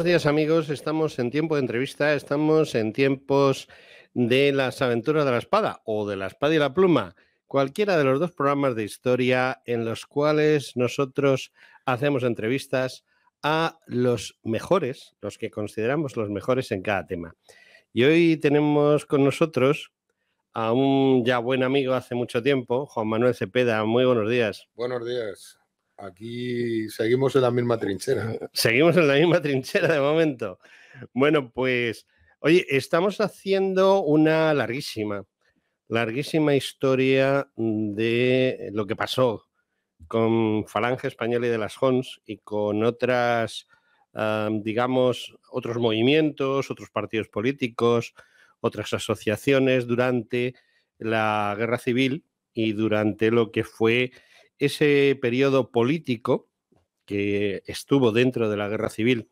buenos días amigos, estamos en tiempo de entrevista, estamos en tiempos de las aventuras de la espada o de la espada y la pluma, cualquiera de los dos programas de historia en los cuales nosotros hacemos entrevistas a los mejores, los que consideramos los mejores en cada tema. Y hoy tenemos con nosotros a un ya buen amigo hace mucho tiempo, Juan Manuel Cepeda. Muy buenos días. Buenos días aquí seguimos en la misma trinchera. Seguimos en la misma trinchera de momento. Bueno, pues, oye, estamos haciendo una larguísima, larguísima historia de lo que pasó con Falange Española y de las Hons y con otras, digamos, otros movimientos, otros partidos políticos, otras asociaciones durante la guerra civil y durante lo que fue ese periodo político que estuvo dentro de la guerra civil.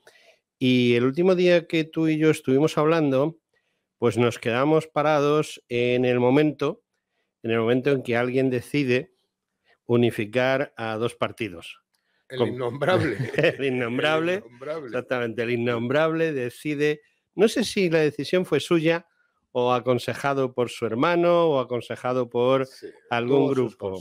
Y el último día que tú y yo estuvimos hablando, pues nos quedamos parados en el momento, en el momento en que alguien decide unificar a dos partidos. El innombrable. el innombrable. Exactamente, el innombrable decide, no sé si la decisión fue suya o aconsejado por su hermano o aconsejado por algún grupo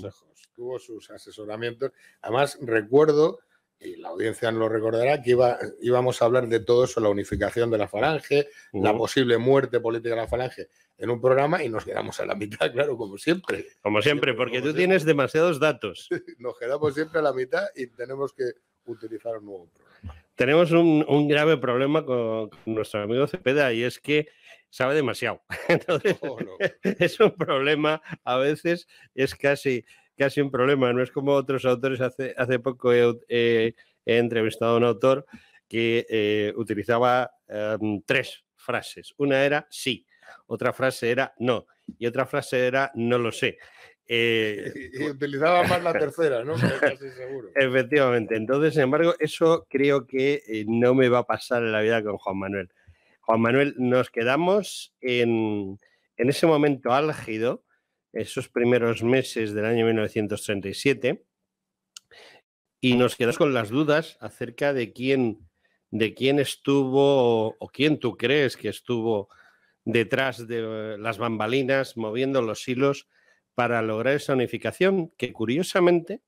tuvo sus asesoramientos. Además, recuerdo, y la audiencia lo recordará, que íbamos a hablar de todo eso, la unificación de la falange, la posible muerte política de la falange en un programa y nos quedamos a la mitad, claro, como siempre. Como siempre, porque tú tienes demasiados datos. Nos quedamos siempre a la mitad y tenemos que utilizar un nuevo programa. Tenemos un, grave problema con, nuestro amigo Cepeda y es que sabe demasiado. Entonces, oh, es un problema, a veces es casi casi un problema. No es como otros autores. Hace, hace poco he, entrevistado a un autor que eh, utilizaba em, tres frases. Una era sí, otra frase era no y otra frase era no lo sé. Eh, utilizaba más la tercera, ¿no? Efectivamente. Entonces, sin embargo, eso creo que eh, no me va a pasar en la vida con Juan Manuel. Juan Manuel, nos quedamos en, en ese momento álgido esos primeros meses del año 1937 y nos quedamos con las dudas acerca de quién, de quién estuvo o quién tú crees que estuvo detrás de eh, las bambalinas moviendo los hilos para lograr esa unificación que curiosamente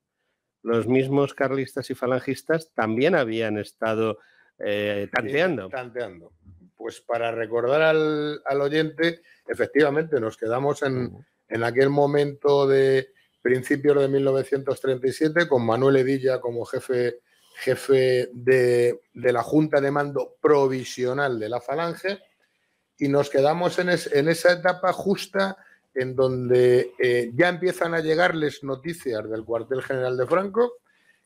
los mismos carlistas y falangistas también habían estado eh, tanteando. Pues para recordar al oyente, efectivamente nos quedamos en, en aquel momento de principios de 1937, con Manuel Edilla como jefe, jefe de, la Junta de Mando Provisional de la Falange, y nos quedamos en, esa etapa justa en donde eh, ya empiezan a llegarles noticias del cuartel general de Franco,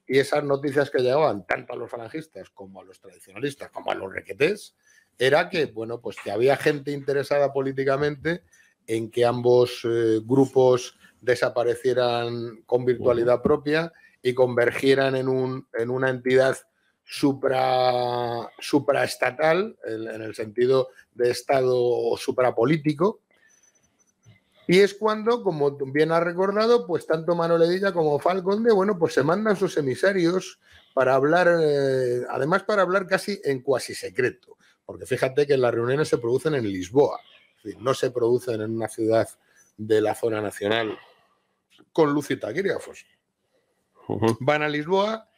y esas noticias que llegaban tanto a los falangistas como a los tradicionalistas, como a los requetés, era que, bueno, pues que había gente interesada políticamente en que ambos eh, grupos desaparecieran con virtualidad propia y convergieran en, un, en una entidad supra, supraestatal, en, el sentido de Estado suprapolítico. Y es cuando, como bien ha recordado, pues tanto Manuel Edilla como de bueno, pues se mandan sus emisarios para hablar, eh, además para hablar casi en cuasi secreto, porque fíjate que las reuniones se producen en Lisboa, no se producen en una ciudad de la zona nacional con Lucita y Van a Lisboa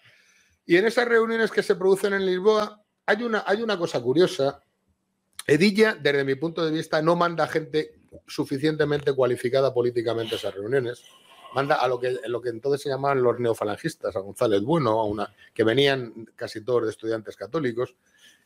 y en esas reuniones que se producen en Lisboa hay una, hay una cosa curiosa. Edilla, desde mi punto de vista, no manda gente suficientemente cualificada políticamente a esas reuniones. Manda a lo que, lo que entonces se llamaban los neofalangistas, a González Bueno, a una, que venían casi todos de estudiantes católicos.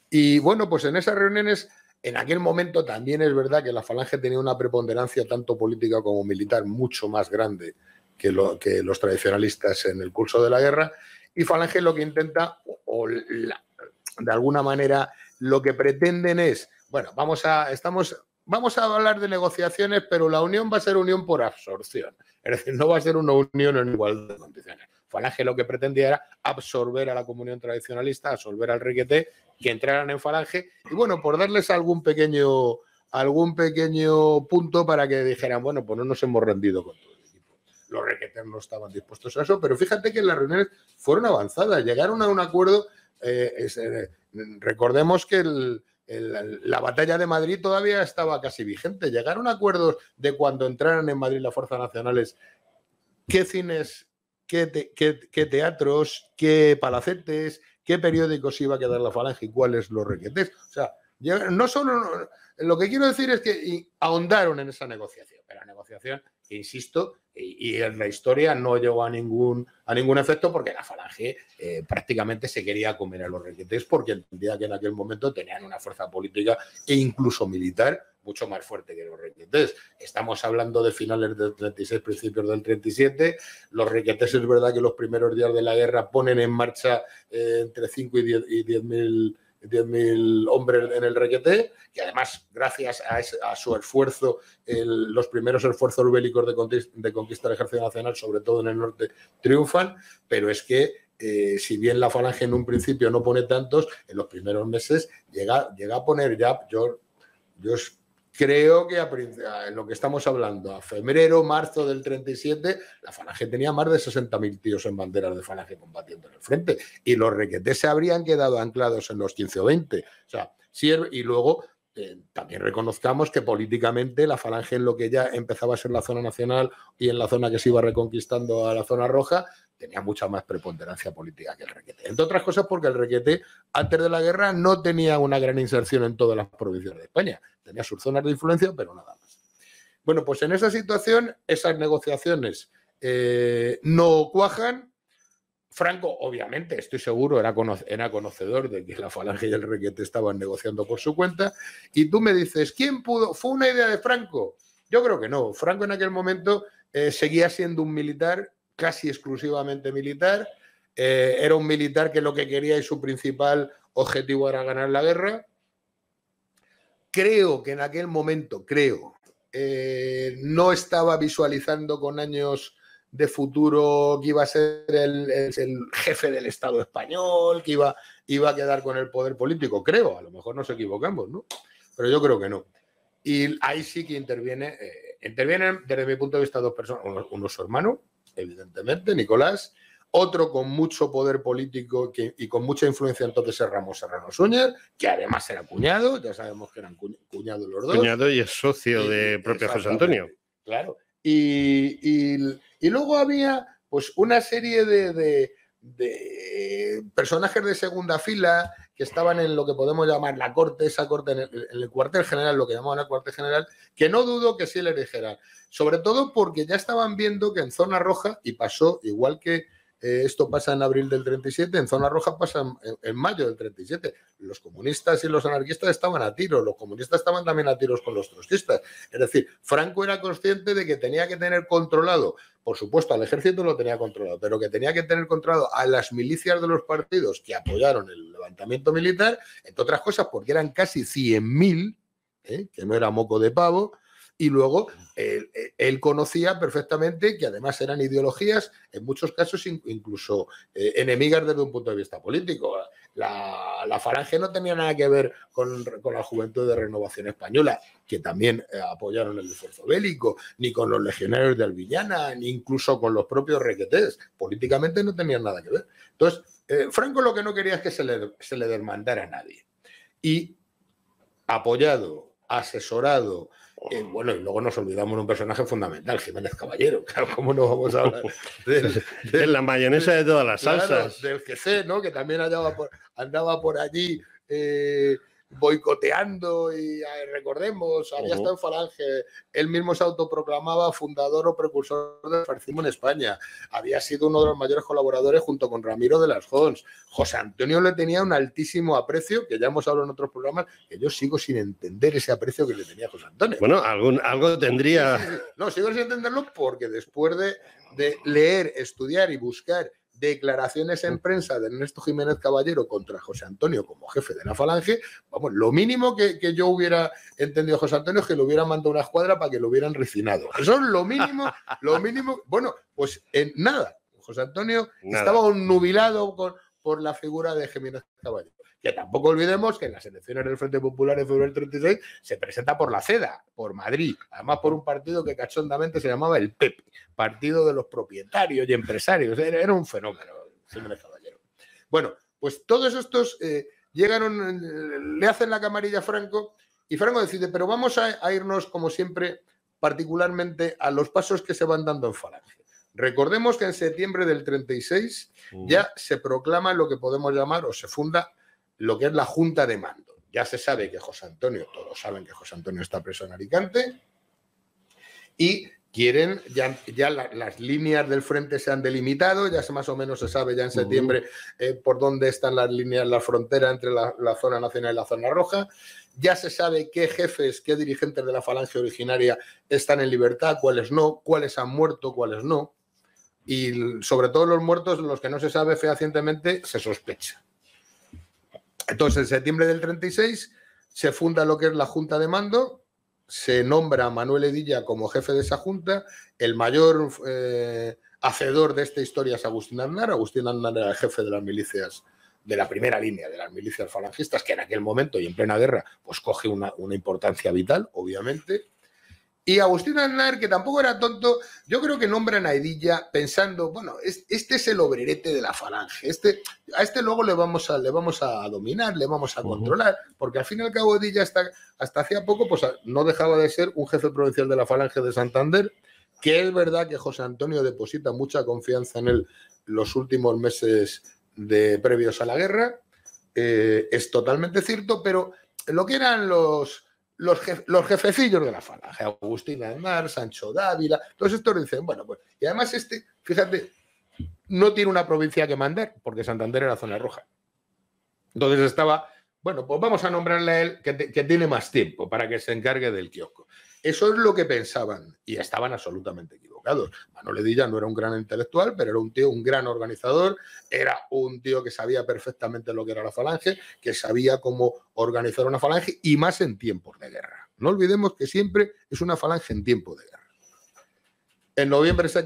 Y bueno, pues en esas reuniones en aquel momento también es verdad que la falange tenía una preponderancia tanto política como militar mucho más grande que, lo, que los tradicionalistas en el curso de la guerra. Y falange lo que intenta, o de alguna manera, lo que pretenden es, bueno, vamos a, estamos, vamos a hablar de negociaciones, pero la unión va a ser unión por absorción. Es decir, no va a ser una unión en igualdad de condiciones. Falange lo que pretendía era absorber a la comunión tradicionalista, absorber al requeté, que entraran en Falange. Y bueno, por darles algún pequeño, algún pequeño punto para que dijeran, bueno, pues no nos hemos rendido con todo el equipo, los requetes no estaban dispuestos a eso, pero fíjate que las reuniones fueron avanzadas, llegaron a un acuerdo. Eh, eh, recordemos que la batalla de Madrid todavía estaba casi vigente, llegaron a acuerdos de cuando entraran en Madrid las Fuerzas Nacionales, qué cines qué, teatros, qué palacetes, qué periódicos iba a quedar la falange y cuáles los requetes. O sea, no solo. Lo que quiero decir es que ahondaron en esa negociación, pero la negociación, insisto, y, en la historia no llegó a ningún, a ningún efecto porque la Falange eh, prácticamente se quería comer a los requetes porque entendía que en aquel momento tenían una fuerza política e incluso militar mucho más fuerte que los requetés. Estamos hablando de finales del 36, principios del 37. Los requetés es verdad que los primeros días de la guerra ponen en marcha eh, entre 5 y 10 y mil hombres en el requete, que además, gracias a, a su esfuerzo, los primeros esfuerzos bélicos de conquista, de conquista del Ejército Nacional, sobre todo en el norte, triunfan, pero es que eh, si bien la falange en un principio no pone tantos, en los primeros meses llega, llega a poner ya, yo, yo creo que en lo que estamos hablando, a febrero, marzo del 37, la Falange tenía más de 60.000 tíos en banderas de Falange combatiendo en el frente. Y los requetés se habrían quedado anclados en los 15 o 20. O sea, y luego eh, también reconozcamos que políticamente la Falange en lo que ya empezaba a ser la zona nacional y en la zona que se iba reconquistando a la zona roja, tenía mucha más preponderancia política que el requete. Entre otras cosas porque el requete antes de la guerra no tenía una gran inserción en todas las provincias de España Tenía sus zonas de influencia, pero nada más. Bueno, pues en esa situación, esas negociaciones eh, no cuajan. Franco, obviamente, estoy seguro, era, era, conocedor de que la Falange y el Requete estaban negociando por su cuenta. Y tú me dices, ¿quién pudo? ¿Fue una idea de Franco? Yo creo que no. Franco en aquel momento eh, seguía siendo un militar, casi exclusivamente militar. Eh, era un militar que lo que quería y su principal objetivo era ganar la guerra creo que en aquel momento, creo, eh, no estaba visualizando con años de futuro que iba a ser el, jefe del Estado español, que iba, iba a quedar con el poder político, creo, a lo mejor nos equivocamos, ¿no? Pero yo creo que no. Y ahí sí que interviene, eh, intervienen desde mi punto de vista dos personas, uno, uno su hermano, evidentemente, Nicolás, otro con mucho poder político y con mucha influencia entonces es Ramón Serrano Suñer, que además era cuñado, ya sabemos que eran cuñados los dos. Cuñado y es socio de propio José Antonio. Claro. Y, luego había pues una serie de, personajes de segunda fila que estaban en lo que podemos llamar la corte, esa corte en el, cuartel general, lo que llamaban la cuartel general, que no dudo que sí le dijeran. Sobre todo porque ya estaban viendo que en zona roja, y pasó igual que eh, esto pasa en abril del 37, en zona roja pasa en, mayo del 37. Los comunistas y los anarquistas estaban a tiro, los comunistas estaban también a tiros con los trotskistas. Es decir, Franco era consciente de que tenía que tener controlado, por supuesto, al ejército lo tenía controlado, pero que tenía que tener controlado a las milicias de los partidos que apoyaron el levantamiento militar, entre otras cosas porque eran casi 100.000, ¿eh? que no era moco de pavo, y luego él, conocía perfectamente que además eran ideologías, en muchos casos incluso eh, enemigas desde un punto de vista político. La, farange no tenía nada que ver con, la juventud de renovación española, que también eh, apoyaron el esfuerzo bélico, ni con los legionarios de Alvillana, ni incluso con los propios requetés. Políticamente no tenían nada que ver. Entonces, eh, Franco lo que no quería es que se le, se le demandara a nadie. Y apoyado, asesorado, bueno, y luego nos olvidamos de un personaje fundamental, Jiménez Caballero. Claro, ¿cómo no vamos a hablar? de la mayonesa de todas las salsas. Del que sé, ¿no? Que también andaba por, andaba por allí eh, boicoteando y eh, recordemos, había estado en Falange, él mismo se autoproclamaba fundador o precursor del fascismo en España, había sido uno de los mayores colaboradores junto con Ramiro de las Jones. José Antonio le tenía un altísimo aprecio, que ya hemos hablado en otros programas, que yo sigo sin entender ese aprecio que le tenía José Antonio. Bueno, algo tendría... No, sigo sin entenderlo porque después de leer, estudiar y buscar declaraciones en prensa de Ernesto Jiménez Caballero contra José Antonio como jefe de la Falange, vamos, lo mínimo que, yo hubiera entendido José Antonio es que le hubieran mandado una escuadra para que lo hubieran refinado. Eso es lo mínimo, lo mínimo. Bueno, pues en nada. José Antonio estaba nubilado por, por la figura de Jiménez Caballero. Que tampoco olvidemos que en las elecciones del Frente Popular en febrero del 36 se presenta por la seda, por Madrid, además por un partido que cachondamente se llamaba el PEP, Partido de los Propietarios y Empresarios. Era un fenómeno, señor caballero. Bueno, pues todos estos eh, llegaron, le hacen la camarilla a Franco y Franco decide, pero vamos a, irnos como siempre particularmente a los pasos que se van dando en Falange. Recordemos que en septiembre del 36 ya se proclama lo que podemos llamar o se funda lo que es la junta de mando. Ya se sabe que José Antonio, todos saben que José Antonio está preso en Alicante y quieren, ya, las líneas del frente se han delimitado, ya se más o menos se sabe ya en septiembre eh, por dónde están las líneas, la frontera entre la, zona nacional y la zona roja, ya se sabe qué jefes, qué dirigentes de la falange originaria están en libertad, cuáles no, cuáles han muerto, cuáles no, y sobre todo los muertos, los que no se sabe fehacientemente, se sospecha. Entonces, en septiembre del 36 se funda lo que es la Junta de Mando, se nombra a Manuel Edilla como jefe de esa Junta, el mayor eh, hacedor de esta historia es Agustín Aznar, Agustín Aznar era el jefe de las milicias de la primera línea de las milicias falangistas, que en aquel momento y en plena guerra, pues coge una importancia vital, obviamente, y Agustín Aznar, que tampoco era tonto, yo creo que nombran a Edilla pensando, bueno, este es el obrerete de la falange, este, a este luego le vamos a, dominar, le vamos a controlar, porque al fin y al cabo Edilla hasta, hasta hacía poco pues, no dejaba de ser un jefe provincial de la falange de Santander, que es verdad que José Antonio deposita mucha confianza en él los últimos meses previos a la guerra, eh, es totalmente cierto, pero lo que eran los los, los jefecillos de la falange, Agustín Almar, Sancho Dávila, todos estos dicen, bueno, pues, y además este, fíjate, no tiene una provincia que mandar, porque Santander era zona roja. Entonces estaba, bueno, pues vamos a nombrarle a él que, que tiene más tiempo para que se encargue del kiosco. Eso es lo que pensaban y estaban absolutamente equivocados no Manuel Edilla no era un gran intelectual, pero era un tío, un gran organizador, era un tío que sabía perfectamente lo que era la falange, que sabía cómo organizar una falange y más en tiempos de guerra. No olvidemos que siempre es una falange en tiempos de guerra. En noviembre se,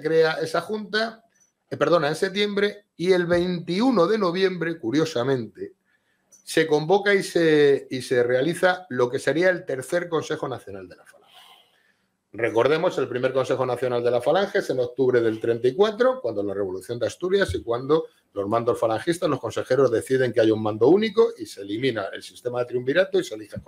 crea esa junta, eh, perdona, en septiembre, y el 21 de noviembre, curiosamente, se convoca y se, y se realiza lo que sería el tercer Consejo Nacional de la Falange. Recordemos el primer Consejo Nacional de la Falange es en octubre del 34, cuando la Revolución de Asturias y cuando los mandos falangistas, los consejeros deciden que hay un mando único y se elimina el sistema de triunvirato y se elige a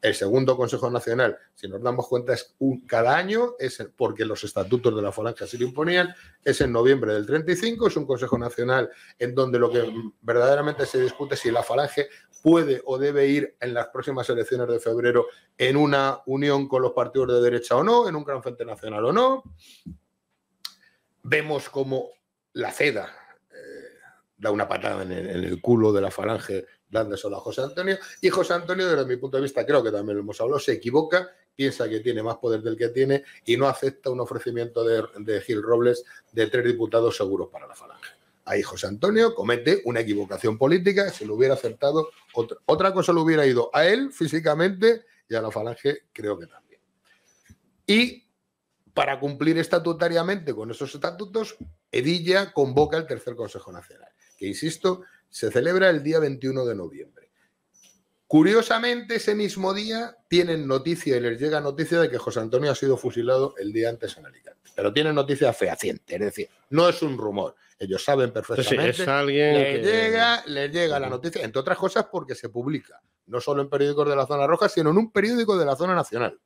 el segundo Consejo Nacional, si nos damos cuenta, es un, cada año, es porque los estatutos de la Falange así lo imponían, es en noviembre del 35, es un Consejo Nacional en donde lo que verdaderamente se discute es si la Falange puede o debe ir en las próximas elecciones de febrero en una unión con los partidos de derecha o no, en un gran frente nacional o no. Vemos como la CEDA eh, da una patada en el culo de la Falange grande solo José Antonio. Y José Antonio, desde mi punto de vista, creo que también lo hemos hablado, se equivoca, piensa que tiene más poder del que tiene y no acepta un ofrecimiento de, Gil Robles de tres diputados seguros para la falange. Ahí José Antonio comete una equivocación política, si lo hubiera acertado, otra, otra cosa lo hubiera ido a él físicamente y a la falange creo que también. Y para cumplir estatutariamente con esos estatutos, Edilla convoca el tercer Consejo Nacional, que insisto, se celebra el día 21 de noviembre. Curiosamente, ese mismo día tienen noticia y les llega noticia de que José Antonio ha sido fusilado el día antes en Alicante. Pero tienen noticia fehaciente, es decir, no es un rumor. Ellos saben perfectamente. que... llega, les llega la noticia, entre otras cosas porque se publica, no solo en periódicos de la zona roja, sino en un periódico de la zona nacional.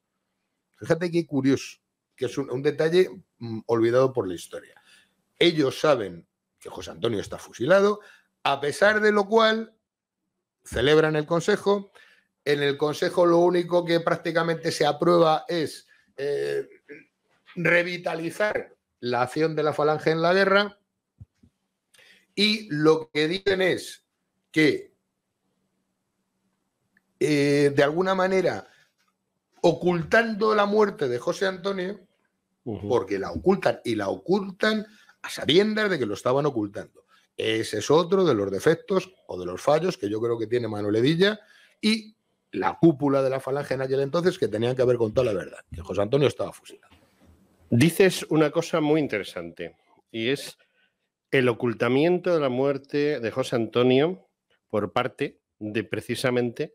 Fíjate qué curioso, que es un, detalle mm, olvidado por la historia. Ellos saben que José Antonio está fusilado, a pesar de lo cual, celebran el Consejo. En el Consejo lo único que prácticamente se aprueba es eh, revitalizar la acción de la falange en la guerra. Y lo que dicen es que, eh, de alguna manera, ocultando la muerte de José Antonio, porque la ocultan y la ocultan a sabiendas de que lo estaban ocultando. Ese es otro de los defectos o de los fallos que yo creo que tiene Manuel Edilla y la cúpula de la falange en aquel entonces que tenían que ver con toda la verdad, que José Antonio estaba fusilado. Dices una cosa muy interesante y es el ocultamiento de la muerte de José Antonio por parte de precisamente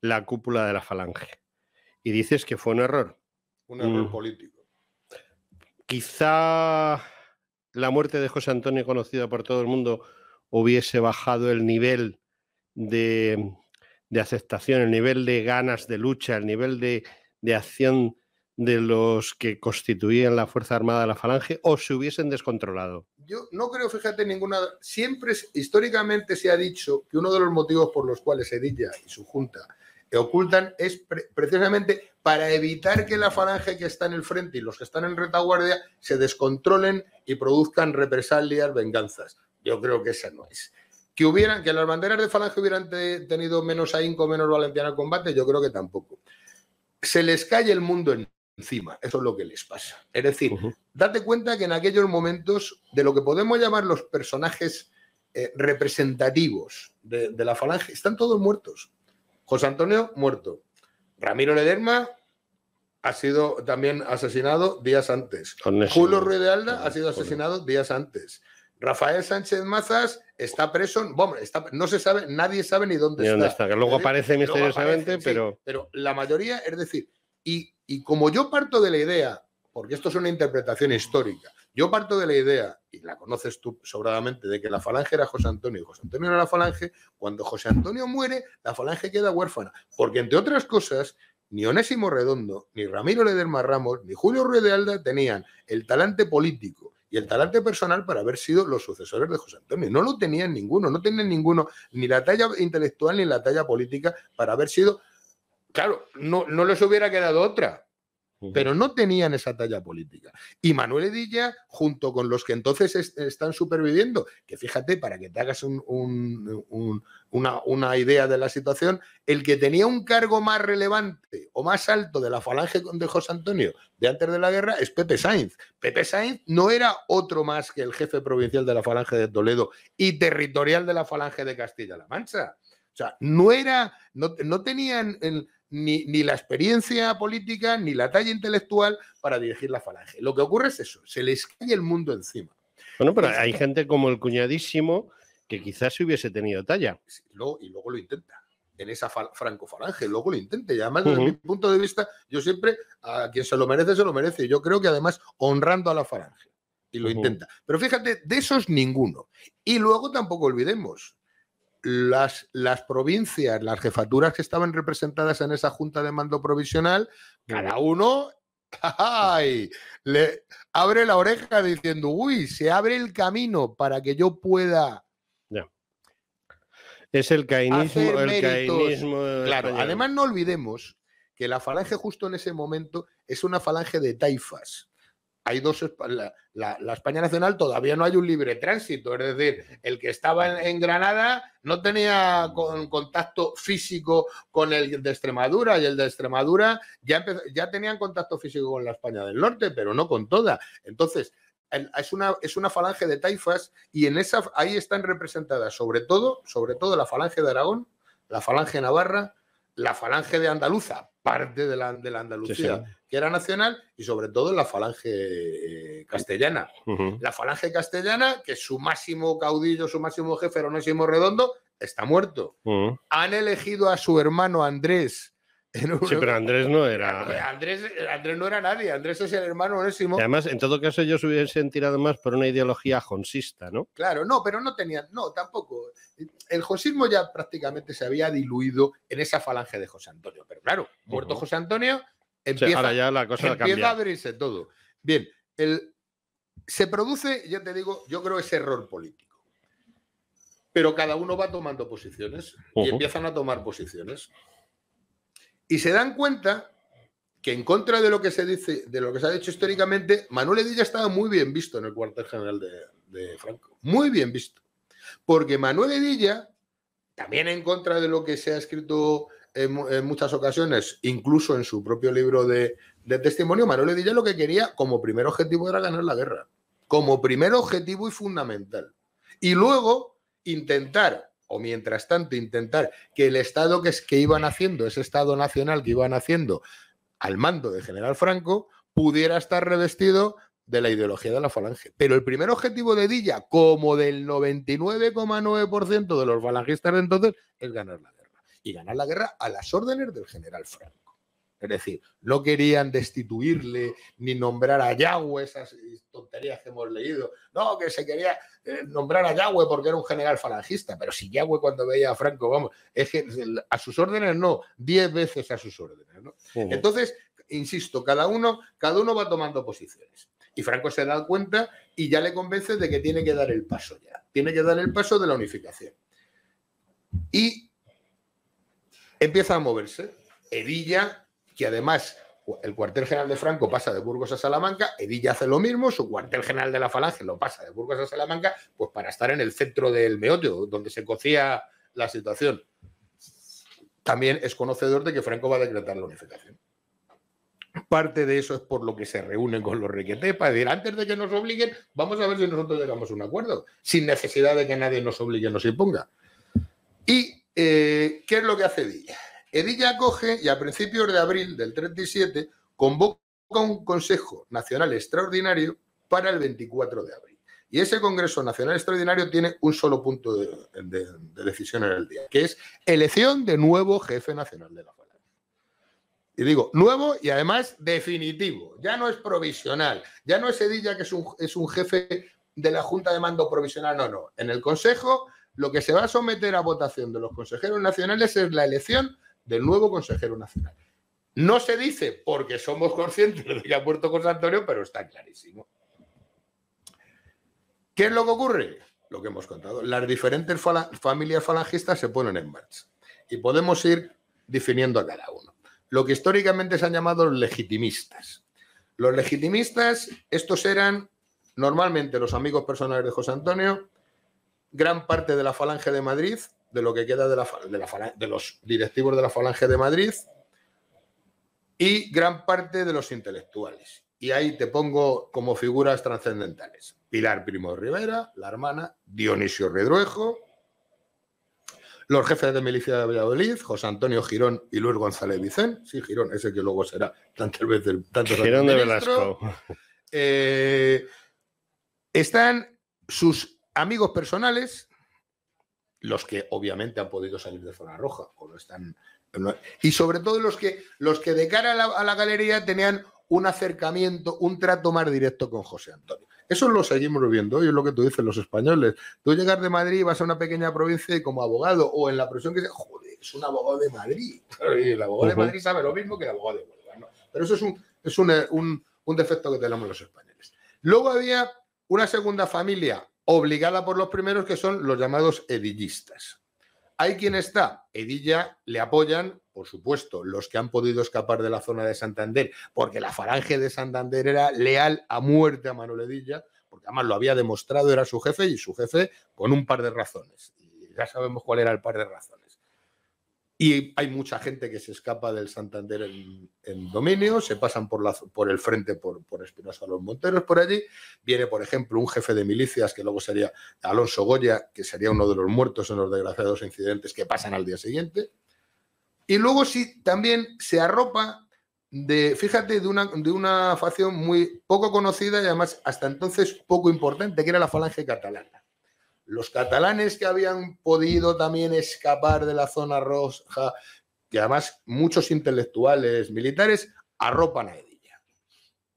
la cúpula de la falange. Y dices que fue un error. Un error mm. político. Quizá la muerte de José Antonio, conocida por todo el mundo, hubiese bajado el nivel de, aceptación, el nivel de ganas de lucha, el nivel de, de acción de los que constituían la Fuerza Armada de la Falange o se hubiesen descontrolado? Yo no creo, fíjate, ninguna. Siempre, históricamente se ha dicho que uno de los motivos por los cuales Edilla y su junta que ocultan es precisamente para evitar que la falange que está en el frente y los que están en retaguardia se descontrolen y produzcan represalias, venganzas. Yo creo que esa no es. Que, hubieran, que las banderas de falange hubieran tenido menos ahínco, menos valentía el combate, yo creo que tampoco. Se les cae el mundo encima, eso es lo que les pasa. Es decir, date cuenta que en aquellos momentos de lo que podemos llamar los personajes eh, representativos de la falange, están todos muertos José Antonio, muerto. Ramiro Lederma ha sido también asesinado días antes. Julio Ruiz de Alda ha sido asesinado días antes. Rafael Sánchez Mazas está preso, no se sabe, nadie sabe ni dónde, está. Que luego aparece misteriosamente, pero... pero la mayoría, es decir, y como yo parto de la idea, porque esto es una interpretación histórica, yo parto de la idea, y la conoces tú sobradamente, de que la falange era José Antonio y José Antonio era la falange. Cuando José Antonio muere, la falange queda huérfana. Porque, entre otras cosas, ni Onésimo Redondo, ni Ramiro Lederma Ramos, ni Julio Ruiz de Alda tenían el talante político y el talante personal para haber sido los sucesores de José Antonio. No lo tenían ninguno, no tenían ninguno, ni la talla intelectual ni la talla política para haber sido. Claro, no, no les hubiera quedado otra, pero no tenían esa talla política. Y Manuel Edilla, junto con los que entonces están superviviendo, que fíjate, para que te hagas una, idea de la situación, el que tenía un cargo más relevante o más alto de la falange de José Antonio de antes de la guerra es Pepe Sainz. Pepe Sainz no era otro más que el jefe provincial de la falange de Toledo y territorial de la falange de Castilla-La Mancha. O sea, no era, no, tenían ni, la experiencia política ni la talla intelectual para dirigir la falange. Lo que ocurre es eso, se les cae el mundo encima. Bueno, pero hay gente como el cuñadísimo que quizás se hubiese tenido talla. y luego, lo intenta en esa falange, luego lo intenta. Y además, desde mi punto de vista, yo siempre, a quien se lo merece, se lo merece. Yo creo que además honrando a la falange. Y lo intenta. Pero fíjate, de esos ninguno. Y luego tampoco olvidemos, las, las provincias, las jefaturas que estaban representadas en esa junta de mando provisional, cada uno Le abre la oreja diciendo, uy, se abre el camino para que yo pueda. Es el cainismo, el Claro, además no olvidemos que la falange justo en ese momento es una falange de taifas dos, la, España Nacional todavía no hay un libre tránsito, es decir, el que estaba en, Granada no tenía contacto físico con el de Extremadura y el de Extremadura ya, ya tenían contacto físico con la España del Norte, pero no con toda. Entonces, es una, es una falange de taifas y en esa, ahí están representadas sobre todo, sobre todo la falange de Aragón, la falange navarra, la falange de Andaluza, parte de la, de la Andalucía que era nacional y sobre todo en la falange eh, castellana. La falange castellana, que su máximo caudillo, su máximo jefe, Onésimo Redondo, está muerto. Han elegido a su hermano Andrés Sí, pero Andrés no era. Ah, Andrés, Andrés no era nadie, Andrés es el hermano enésimo. Y además, en todo caso, ellos hubiesen tirado más por una ideología jonsista, ¿no? Claro, no, pero no tenían, no, tampoco. El jonsismo ya prácticamente se había diluido en esa falange de José Antonio. Pero claro, muerto José Antonio, empieza, la cosa a abrirse todo. Bien, el, se produce, yo te digo, yo creo ese error político. Pero cada uno va tomando posiciones y empiezan a tomar posiciones. Y se dan cuenta que en contra de lo que se dice, de lo que se ha dicho históricamente, Manuel Edilla estaba muy bien visto en el cuartel general de, Franco. Muy bien visto. Porque Manuel Edilla, también en contra de lo que se ha escrito en, muchas ocasiones, incluso en su propio libro de, de testimonio, Manuel Edilla lo que quería como primer objetivo era ganar la guerra. Como primer objetivo y fundamental. Y luego intentar o mientras tanto intentar que el Estado que, es, que iban haciendo, ese Estado nacional que iban haciendo al mando de General Franco, pudiera estar revestido de la ideología de la falange. Pero el primer objetivo de Dilla, como del 99,9% de los falangistas de entonces, es ganar la guerra. Y ganar la guerra a las órdenes del general Franco. Es decir, no querían destituirle ni nombrar a Yahweh, esas tonterías que hemos leído. No, que se quería eh, nombrar a Yahweh porque era un general falangista. Pero si Yahweh cuando veía a Franco, vamos, es que a sus órdenes no, diez veces a sus órdenes. Entonces, insisto, cada uno, cada uno va tomando posiciones. Y Franco se da cuenta y ya le convence de que tiene que dar el paso ya. Tiene que dar el paso de la unificación. Y empieza a moverse. Edilla que además el cuartel general de Franco pasa de Burgos a Salamanca, Edilla hace lo mismo, su cuartel general de la Falange lo pasa de Burgos a Salamanca, pues para estar en el centro del meoteo, donde se cocía la situación. También es conocedor de que Franco va a decretar la unificación. Parte de eso es por lo que se reúnen con los riquetepas, para decir, antes de que nos obliguen, vamos a ver si nosotros llegamos a un acuerdo, sin necesidad de que nadie nos obligue, nos imponga. ¿Y eh, qué es lo que hace Edilla? Edilla acoge y a principios de abril del 37 convoca un Consejo Nacional Extraordinario para el 24 de abril. Y ese Congreso Nacional Extraordinario tiene un solo punto de, decisión en el día, que es elección de nuevo jefe nacional de la Falange. Y digo, nuevo y además definitivo. Ya no es provisional, ya no es Edilla que es un, es un jefe de la Junta de Mando Provisional, no, no. En el Consejo lo que se va a someter a votación de los consejeros nacionales es la elección del nuevo consejero nacional. No se dice porque somos conscientes de que ha puesto José Antonio, pero está clarísimo. ¿Qué es lo que ocurre? Lo que hemos contado. Las diferentes familias falangistas se ponen en marcha y podemos ir definiendo a cada uno. Lo que históricamente se han llamado los legitimistas. Los legitimistas, estos eran normalmente los amigos personales de José Antonio, gran parte de la falange de Madrid, de lo que queda de, los directivos de la Falange de Madrid y gran parte de los intelectuales. Y ahí te pongo como figuras trascendentales. Pilar Primo Rivera, la hermana, Dionisio Redruejo, los jefes de milicia de Valladolid, José Antonio Girón y Luis González Vicente. Sí, Girón, ese que luego será tantas veces. tanto Girón de Velasco. Eh, están sus amigos personales, los que obviamente han podido salir de zona roja o no están y sobre todo los que los que de cara a la, galería tenían un acercamiento, un trato más directo con José Antonio. Eso lo seguimos viendo hoy, es lo que tú dices los españoles. Tú llegas de Madrid, vas a una pequeña provincia y como abogado o en la presión que dice, joder, es un abogado de Madrid. el abogado de Madrid sabe lo mismo que el abogado de Huelva. Pero eso es, es un defecto que tenemos los españoles. Luego había una segunda familia obligada por los primeros, que son los llamados edillistas. Hay quien está, Edilla le apoyan, por supuesto, los que han podido escapar de la zona de Santander, porque la falange de Santander era leal a muerte a Manuel Edilla, porque además lo había demostrado, era su jefe y su jefe con un par de razones. ya sabemos cuál era el par de razones. Y hay mucha gente que se escapa del Santander en, dominio, se pasan por, la, por el frente, por, por Espinosa Los Monteros, por allí. Viene, por ejemplo, un jefe de milicias, que luego sería Alonso Goya, que sería uno de los muertos en los desgraciados incidentes que pasan al día siguiente. Y luego sí, también se arropa de, fíjate, de una, de una facción muy poco conocida y además hasta entonces poco importante, que era la falange catalana los catalanes que habían podido también escapar de la zona roja, que además muchos intelectuales militares arropan a Edilla.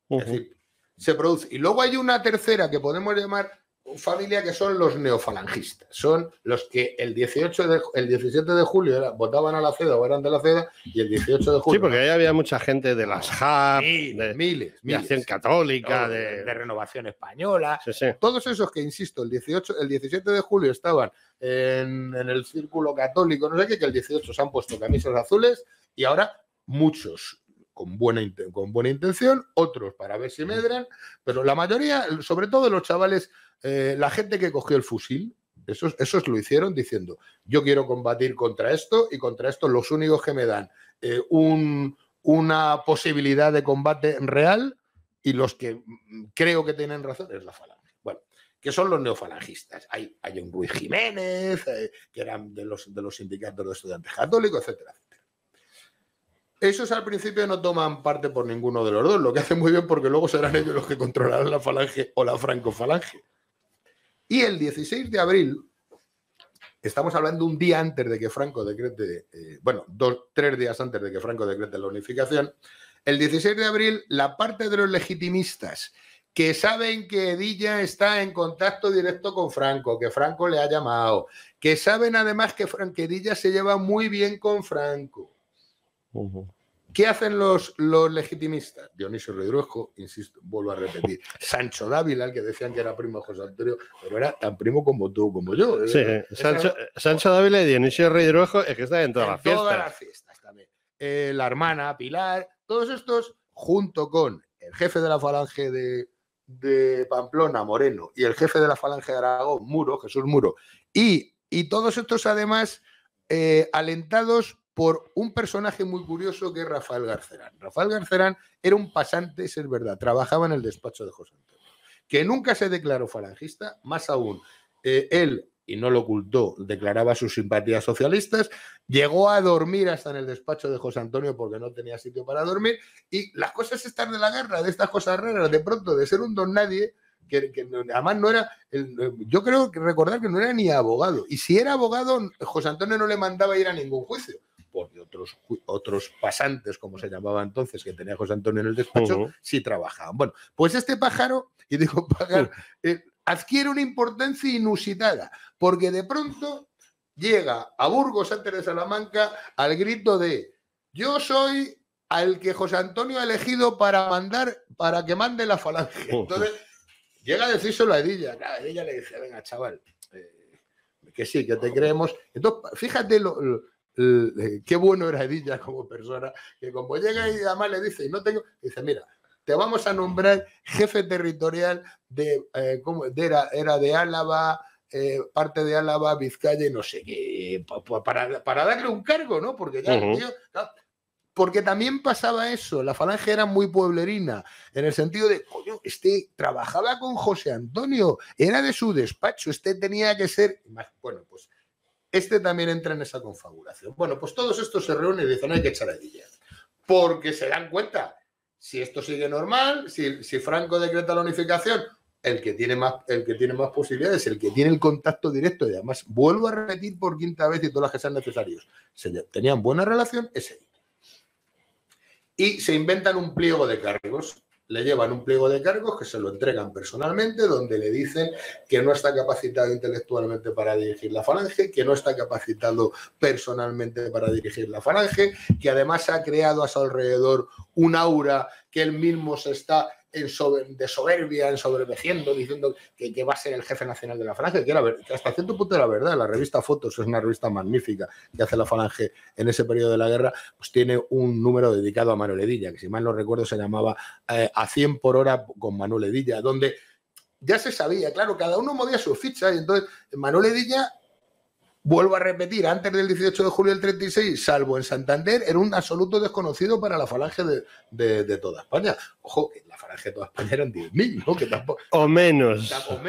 Es decir, se produce. Y luego hay una tercera que podemos llamar familia que son los neofalangistas, son los que el 18 de, el 17 de julio votaban a la CEDA o eran de la CEDA y el 18 de julio. Sí, porque ahí había mucha gente de las JAP, de, miles, de Católica, de, Renovación Española, todos esos que, insisto, el 18, el 17 de julio estaban en, en el círculo católico, no sé qué, que el 18 se han puesto camisas azules y ahora muchos con buena, con buena intención, otros para ver si medran, pero la mayoría, sobre todo los chavales, eh, la gente que cogió el fusil, esos, lo hicieron diciendo, yo quiero combatir contra esto y contra esto los únicos que me dan eh, un, una posibilidad de combate real y los que mm, creo que tienen razón es la falange. Bueno, que son los neofalangistas. Hay, hay un Ruiz Jiménez, eh, que eran de los, de los sindicatos de estudiantes católicos, etcétera. Esos al principio no toman parte por ninguno de los dos, lo que hacen muy bien porque luego serán ellos los que controlarán la falange o la francofalange. Y el 16 de abril, estamos hablando un día antes de que Franco decrete, eh, bueno, dos, tres días antes de que Franco decrete la unificación, el 16 de abril, la parte de los legitimistas que saben que Edilla está en contacto directo con Franco, que Franco le ha llamado, que saben además que Franquedilla se lleva muy bien con Franco, ¿Qué hacen los, los legitimistas? Dionisio Redruejo, insisto, vuelvo a repetir. Sancho Dávila, el que decían que era primo de José Antonio, pero era tan primo como tú, como yo. Sí, Sancho, Dávila y Dionisio Reidruejo es que está en todas las fiestas. todas las fiestas también. Eh, la hermana, Pilar, todos estos, junto con el jefe de la falange de, Pamplona, Moreno, y el jefe de la falange de Aragón, Muro, Jesús Muro, y, todos estos además eh, alentados por un personaje muy curioso que es Rafael Garcerán. Rafael Garcerán era un pasante, es verdad, trabajaba en el despacho de José Antonio, que nunca se declaró falangista, más aún, eh, él, y no lo ocultó, declaraba sus simpatías socialistas, llegó a dormir hasta en el despacho de José Antonio porque no tenía sitio para dormir, y las cosas están de la guerra, de estas cosas raras, de pronto, de ser un don nadie, que, que, además no era, yo creo que recordar que no era ni abogado. Y si era abogado, José Antonio no le mandaba ir a ningún juicio porque otros, otros pasantes, como se llamaba entonces, que tenía José Antonio en el despacho, sí trabajaban. Bueno, pues este pájaro, y digo pájaro, eh, adquiere una importancia inusitada, porque de pronto llega a Burgos antes de Salamanca al grito de yo soy al que José Antonio ha elegido para mandar, para que mande la falange. Entonces, llega a solo a Edilla. Claro, Edilla le dice, venga, chaval, eh, que sí, que te creemos. Entonces, fíjate lo, eh, qué bueno era Edilla como persona, que como llega y además le dice, no tengo, dice, mira, te vamos a nombrar jefe territorial de, eh, ¿cómo? era, era, de Álava, eh, parte de Álava, Vizcaya no sé qué, para, para darle un cargo, ¿no? Porque porque también pasaba eso, la falange era muy pueblerina, en el sentido de, este trabajaba con José Antonio, era de su despacho, este tenía que ser, bueno, pues este también entra en esa configuración. Bueno, pues todos estos se reúnen y dicen, hay que echar a porque se dan cuenta, si esto sigue normal, si, Franco decreta la unificación, el que, tiene más, el que tiene más posibilidades, el que tiene el contacto directo y además, vuelvo a repetir por quinta vez y todas las que sean necesarias, tenían buena relación, es él. Y se inventan un pliego de cargos le llevan un pliego de cargos que se lo entregan personalmente, donde le dicen que no está capacitado intelectualmente para dirigir la falange, que no está capacitado personalmente para dirigir la falange, que además ha creado a su alrededor un aura que él mismo se está de soberbia, ensoberbeciendo, diciendo que, va a ser el jefe nacional de la Falange, que, hasta cierto punto la verdad, la revista Fotos es una revista magnífica que hace la Falange en ese periodo de la guerra, pues tiene un número dedicado a Manuel Edilla, que si mal no recuerdo se llamaba eh, A 100 por hora con Manuel Edilla, donde ya se sabía, claro, cada uno movía su ficha y entonces Manuel Edilla Vuelvo a repetir, antes del 18 de julio del 36, salvo en Santander, era un absoluto desconocido para la falange de, toda España. Ojo, que la falange de toda España eran 10.000, Que tampoco, o menos. tampoco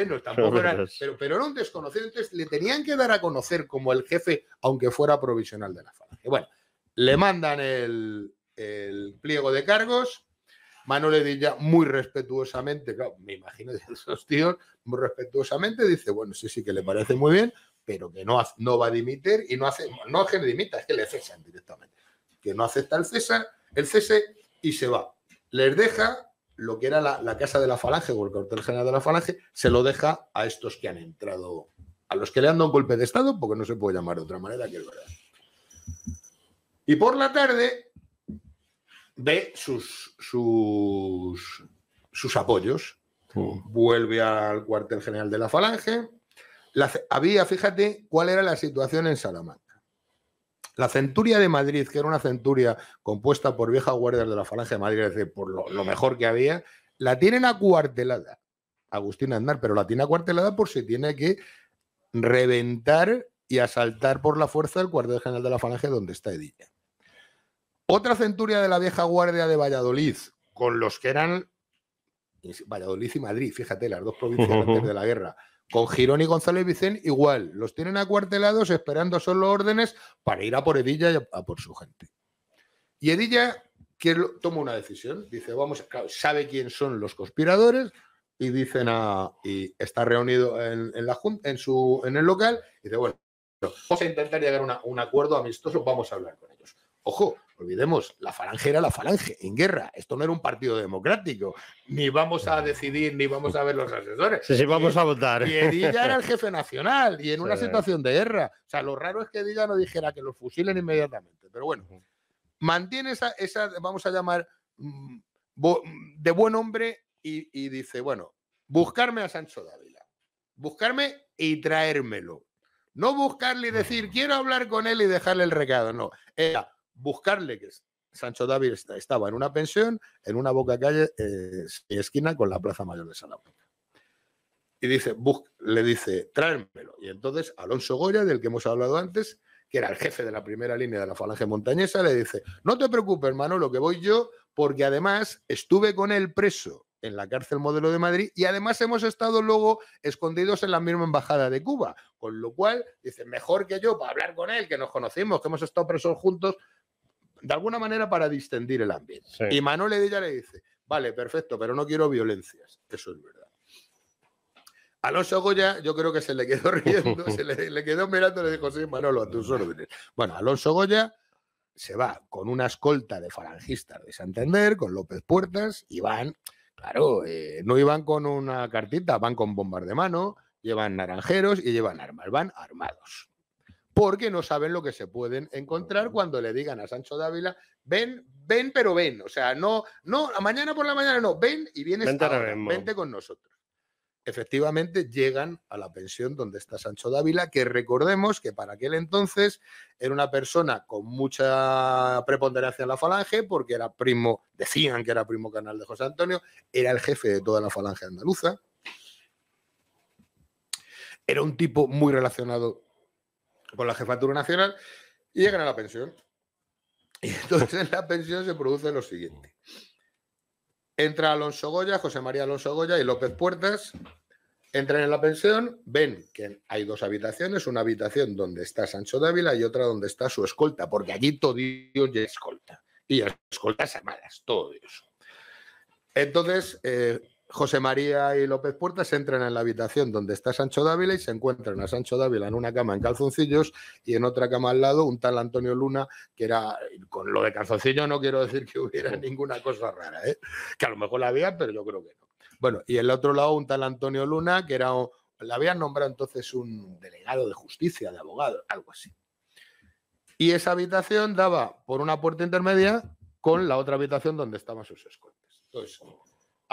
pero, pero, era un desconocido, entonces le tenían que dar a conocer como el jefe, aunque fuera provisional de la falange. Bueno, le mandan el, pliego de cargos. Manuel Edilla, muy respetuosamente, claro, me imagino de esos tíos, muy respetuosamente, dice, bueno, sí, sí que le parece muy bien, pero que no, va a dimitir y no hace, no es que dimita, es que le cesan directamente. Que no acepta el cese, el cese y se va. Les deja lo que era la, casa de la falange o el cuartel general de la falange, se lo deja a estos que han entrado, a los que le han dado un golpe de Estado, porque no se puede llamar de otra manera que es verdad. Y por la tarde ve sus, sus, apoyos. Vuelve al cuartel general de la Falange, había, fíjate, cuál era la situación en Salamanca. La centuria de Madrid, que era una centuria compuesta por viejas guardias de la Falange de Madrid, es por lo, mejor que había, la tienen acuartelada. Agustín Aznar, pero la tiene acuartelada por si tiene que reventar y asaltar por la fuerza el cuartel general de la Falange donde está Edilla. Otra centuria de la vieja guardia de Valladolid, con los que eran Valladolid y Madrid, fíjate, las dos provincias antes de la guerra, con Girón y González Vicen igual, los tienen acuartelados esperando solo órdenes para ir a por Edilla y a por su gente. Y Edilla toma una decisión, dice, vamos, sabe quién son los conspiradores y dicen a, y está reunido en, en la en, su, en el local y dice, bueno, vamos a intentar llegar a un acuerdo amistoso, vamos a hablar con ellos. Ojo, Olvidemos, la falange era la falange, en guerra. Esto no era un partido democrático. Ni vamos a decidir, ni vamos a ver los asesores. Sí, sí, vamos a votar. Y Edilla era el jefe nacional y en una situación de guerra. O sea, lo raro es que Edilla no dijera que los fusilen inmediatamente. Pero bueno, mantiene esa, esa vamos a llamar, mm, de buen hombre y, y dice, bueno, buscarme a Sancho Dávila. Buscarme y traérmelo. No buscarle y decir, quiero hablar con él y dejarle el recado. No, era, buscarle que Sancho David estaba en una pensión, en una boca calle eh, esquina con la Plaza Mayor de Salamanca. Y dice, le dice, tráemelo. Y entonces Alonso Goya, del que hemos hablado antes, que era el jefe de la primera línea de la falange montañesa, le dice, no te preocupes, hermano, lo que voy yo, porque además estuve con él preso en la cárcel modelo de Madrid y además hemos estado luego escondidos en la misma embajada de Cuba, con lo cual dice, mejor que yo para hablar con él, que nos conocimos, que hemos estado presos juntos, de alguna manera para distendir el ambiente. Y Manuel Edilla le dice, vale, perfecto, pero no quiero violencias. Eso es verdad. Alonso Goya, yo creo que se le quedó riendo, se le, quedó mirando y le dijo, sí, Manolo, a tus órdenes. Bueno, Alonso Goya se va con una escolta de falangistas de Santander, con López Puertas, y van, claro, eh, no iban con una cartita, van con bombas de mano, llevan naranjeros y llevan armas, van armados porque no saben lo que se pueden encontrar cuando le digan a Sancho Dávila, ven, ven, pero ven. O sea, no, no, mañana por la mañana no, ven y vienes vente, vente con nosotros. Efectivamente, llegan a la pensión donde está Sancho Dávila, que recordemos que para aquel entonces era una persona con mucha preponderancia en la falange, porque era primo, decían que era primo canal de José Antonio, era el jefe de toda la falange andaluza. Era un tipo muy relacionado por la jefatura nacional y llegan a la pensión. Y entonces en la pensión se produce lo siguiente. Entra Alonso Goya, José María Alonso Goya y López Puertas, entran en la pensión, ven que hay dos habitaciones, una habitación donde está Sancho Dávila y otra donde está su escolta, porque allí todo Dios ya escolta. Y escoltas armadas, todo eso. Entonces, eh, José María y López Puertas entran en la habitación donde está Sancho Dávila y se encuentran a Sancho Dávila en una cama en calzoncillos y en otra cama al lado un tal Antonio Luna, que era, con lo de calzoncillos no quiero decir que hubiera ninguna cosa rara, ¿eh? que a lo mejor la había, pero yo creo que no. Bueno, y el otro lado un tal Antonio Luna, que era, la habían nombrado entonces un delegado de justicia, de abogado, algo así. Y esa habitación daba por una puerta intermedia con la otra habitación donde estaban sus escoltas. Entonces,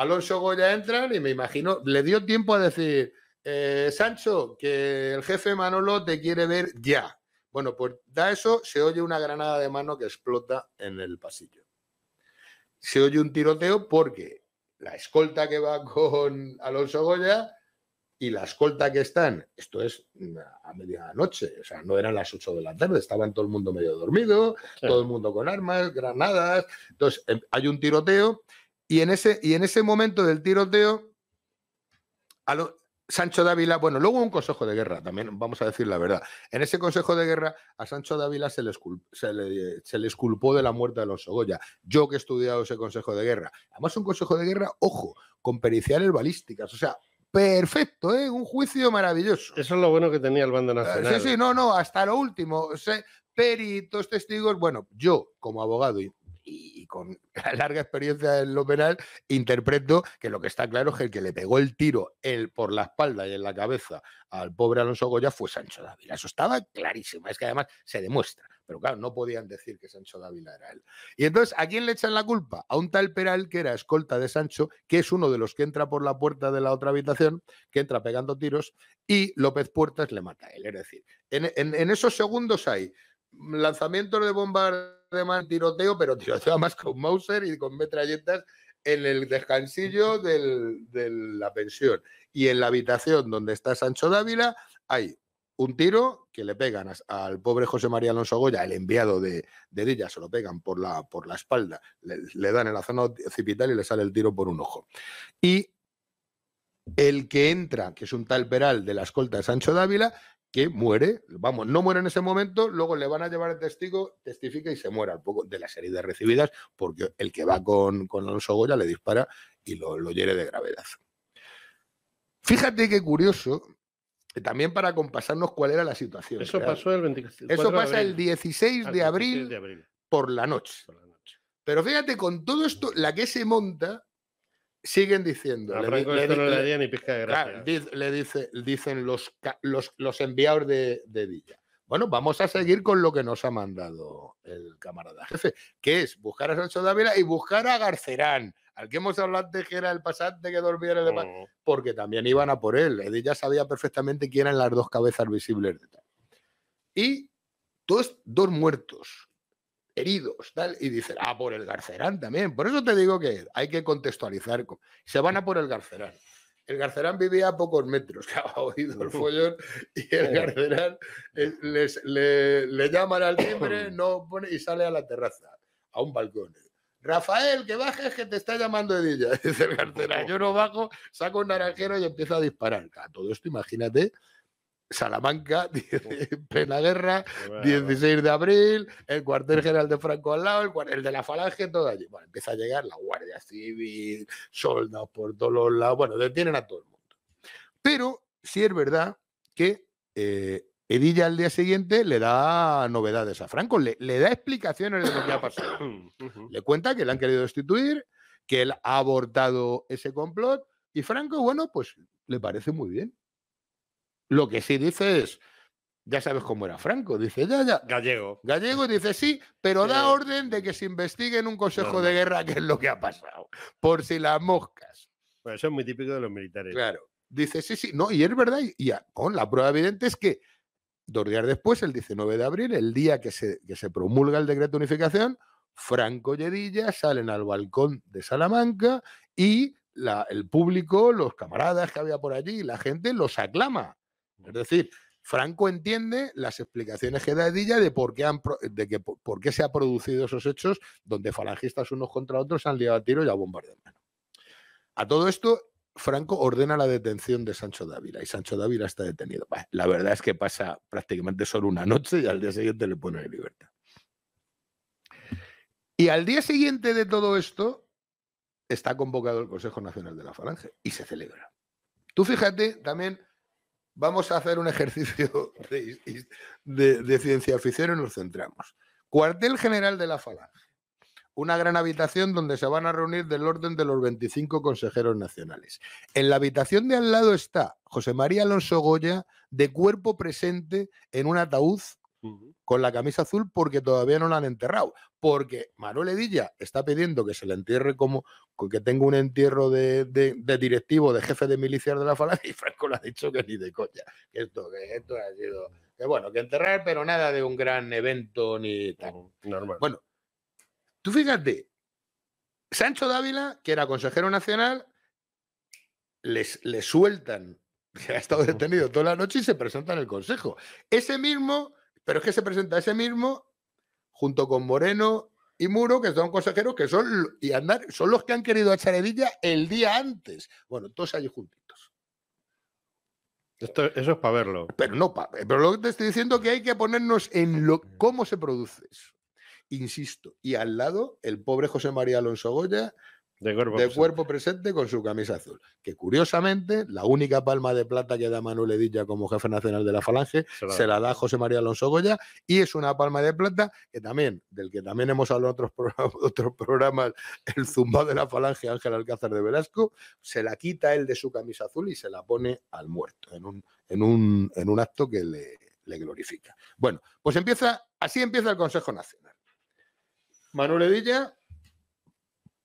Alonso Goya entra y me imagino, le dio tiempo a decir, eh, Sancho, que el jefe Manolo te quiere ver ya. Bueno, pues da eso, se oye una granada de mano que explota en el pasillo. Se oye un tiroteo porque la escolta que va con Alonso Goya y la escolta que están, esto es a medianoche, o sea, no eran las 8 de la tarde, estaban todo el mundo medio dormido, todo el mundo con armas, granadas. Entonces, em, hay un tiroteo y en ese, y en ese momento del tiroteo, a Sancho Dávila, bueno, luego un consejo de guerra, también vamos a decir la verdad. En ese consejo de guerra, a Sancho Dávila se le, se, le, se de la muerte de los Goya. Yo que he estudiado ese consejo de guerra. Además, un consejo de guerra, ojo, con periciales balísticas, o sea, perfecto, ¿eh? un juicio maravilloso. Eso es lo bueno que tenía el bando eh, nacional. Sí, sí, no, no, hasta lo último. peritos, testigos, bueno, yo como abogado con la larga experiencia en lo penal, interpreto que lo que está claro es que el que le pegó el tiro por la espalda y en la cabeza al pobre Alonso Goya fue Sancho Dávila. Eso estaba clarísimo, es que además se demuestra. Pero claro, no podían decir que Sancho Dávila era él. Y entonces, ¿a quién le echan la culpa? A un tal Peral, que era escolta de Sancho, que es uno de los que entra por la puerta de la otra habitación, que entra pegando tiros, y López Puertas le mata a él. Es decir, en, esos segundos hay lanzamientos de bombas más tiroteo, pero tiroteo más con Mauser y con metralletas en el descansillo de la pensión. Y en la habitación donde está Sancho Dávila hay un tiro que le pegan al pobre José María Alonso Goya, el enviado de, de Dilla, se lo pegan por la, por la espalda, le, le dan en la zona occipital y le sale el tiro por un ojo. Y el que entra, que es un tal Peral de la escolta de Sancho Dávila, que muere, vamos, no muere en ese momento, luego le van a llevar el testigo, testifica y se muere al poco de las heridas recibidas, porque el que va con, con Alonso Goya le dispara y lo, hiere de gravedad. Fíjate qué curioso, eh, también para compasarnos cuál era la situación. Eso pasó el 24 pasa de abril, el 16 de abril, de abril. por la noche. Pero fíjate, con todo esto, la que se monta siguen diciendo. le, dicen los, los, enviados de, de, Villa. Bueno, vamos a seguir con lo que nos ha mandado el camarada jefe, que es buscar a Sancho Dávila y buscar a Garcerán, al que hemos hablado de que era el pasante que dormía en el departamento, mm. porque también iban a por él. Edilla sabía perfectamente quién eran las dos cabezas visibles Y dos muertos, heridos, tal, y dicen, ah, por el Garcerán también. Por eso te digo que hay que contextualizar. Se van a por el Garcerán. El Garcerán vivía a pocos metros, que ha oído el follón, y el Garcerán eh, le, llaman al timbre no pone, y sale a la terraza, a un balcón. Rafael, que bajes, que te está llamando Edilla. Dice el Garcerán, yo no bajo, saco un naranjero y empiezo a disparar. todo esto, imagínate Salamanca, Pena en guerra, 16 de abril, el cuartel general de Franco al lado, el, de la falange, todo allí. Bueno, empieza a llegar la Guardia Civil, soldados por todos los lados, bueno, detienen a todo el mundo. Pero sí es verdad que eh, Edilla al día siguiente le da novedades a Franco, le, le da explicaciones de lo que ha pasado. le cuenta que le han querido destituir, que él ha abortado ese complot y Franco, bueno, pues le parece muy bien lo que sí dice es, ya sabes cómo era Franco, dice, ya, ya. Gallego. Gallego dice, sí, pero da orden de que se investigue en un consejo de guerra qué es lo que ha pasado, por si las moscas. Bueno, eso es muy típico de los militares. Claro. Dice, sí, sí, no, y es verdad, y con la prueba evidente es que dos días después, el 19 de abril, el día que se, se promulga el decreto de unificación, Franco y Edilla salen al balcón de Salamanca y la, el público, los camaradas que había por allí, la gente los aclama es decir, Franco entiende las explicaciones que da Edilla de por qué, han, de por qué se han producido esos hechos donde falangistas unos contra otros se han liado a tiro y a mano. A todo esto, Franco ordena la detención de Sancho Dávila y Sancho Dávila está detenido. La verdad es que pasa prácticamente solo una noche y al día siguiente le ponen en libertad. Y al día siguiente de todo esto está convocado el Consejo Nacional de la Falange y se celebra. Tú fíjate también vamos a hacer un ejercicio de, ciencia ficción y nos centramos. Cuartel General de la Falange. Una gran habitación donde se van a reunir del orden de los 25 consejeros nacionales. En la habitación de al lado está José María Alonso Goya, de cuerpo presente en un ataúd con la camisa azul porque todavía no la han enterrado. Porque Manuel Edilla está pidiendo que se le entierre como que tenga un entierro de, directivo, de jefe de milicias de la falange, y Franco le ha dicho que ni de coña, que esto, ha sido. Que bueno, que enterrar, pero nada de un gran evento ni tan Normal. Bueno, tú fíjate, Sancho Dávila, que era consejero nacional, les, sueltan, que ha estado detenido toda la noche y se presenta en el Consejo. Ese mismo pero es que se presenta ese mismo junto con Moreno y Muro, que son consejeros que son, y Andar, son los que han querido echar Evilla el día antes. Bueno, todos allí juntitos. Esto, eso es para verlo. Pero no, eh, pero lo que te estoy diciendo es que hay que ponernos en lo, cómo se produce eso. Insisto, y al lado el pobre José María Alonso Goya, de, cuerpo, presente con su camisa azul. Que curiosamente, la única palma de plata que da Manuel Edilla como jefe nacional de la Falange se la, da José María Alonso Goya y es una palma de plata que también, del que también hemos hablado en otros programas, el zumbado de la Falange Ángel Alcázar de Velasco, se la quita él de su camisa azul y se la pone al muerto en un, un, en un acto que le, le glorifica. Bueno, pues empieza, así empieza el Consejo Nacional. Manuel Edilla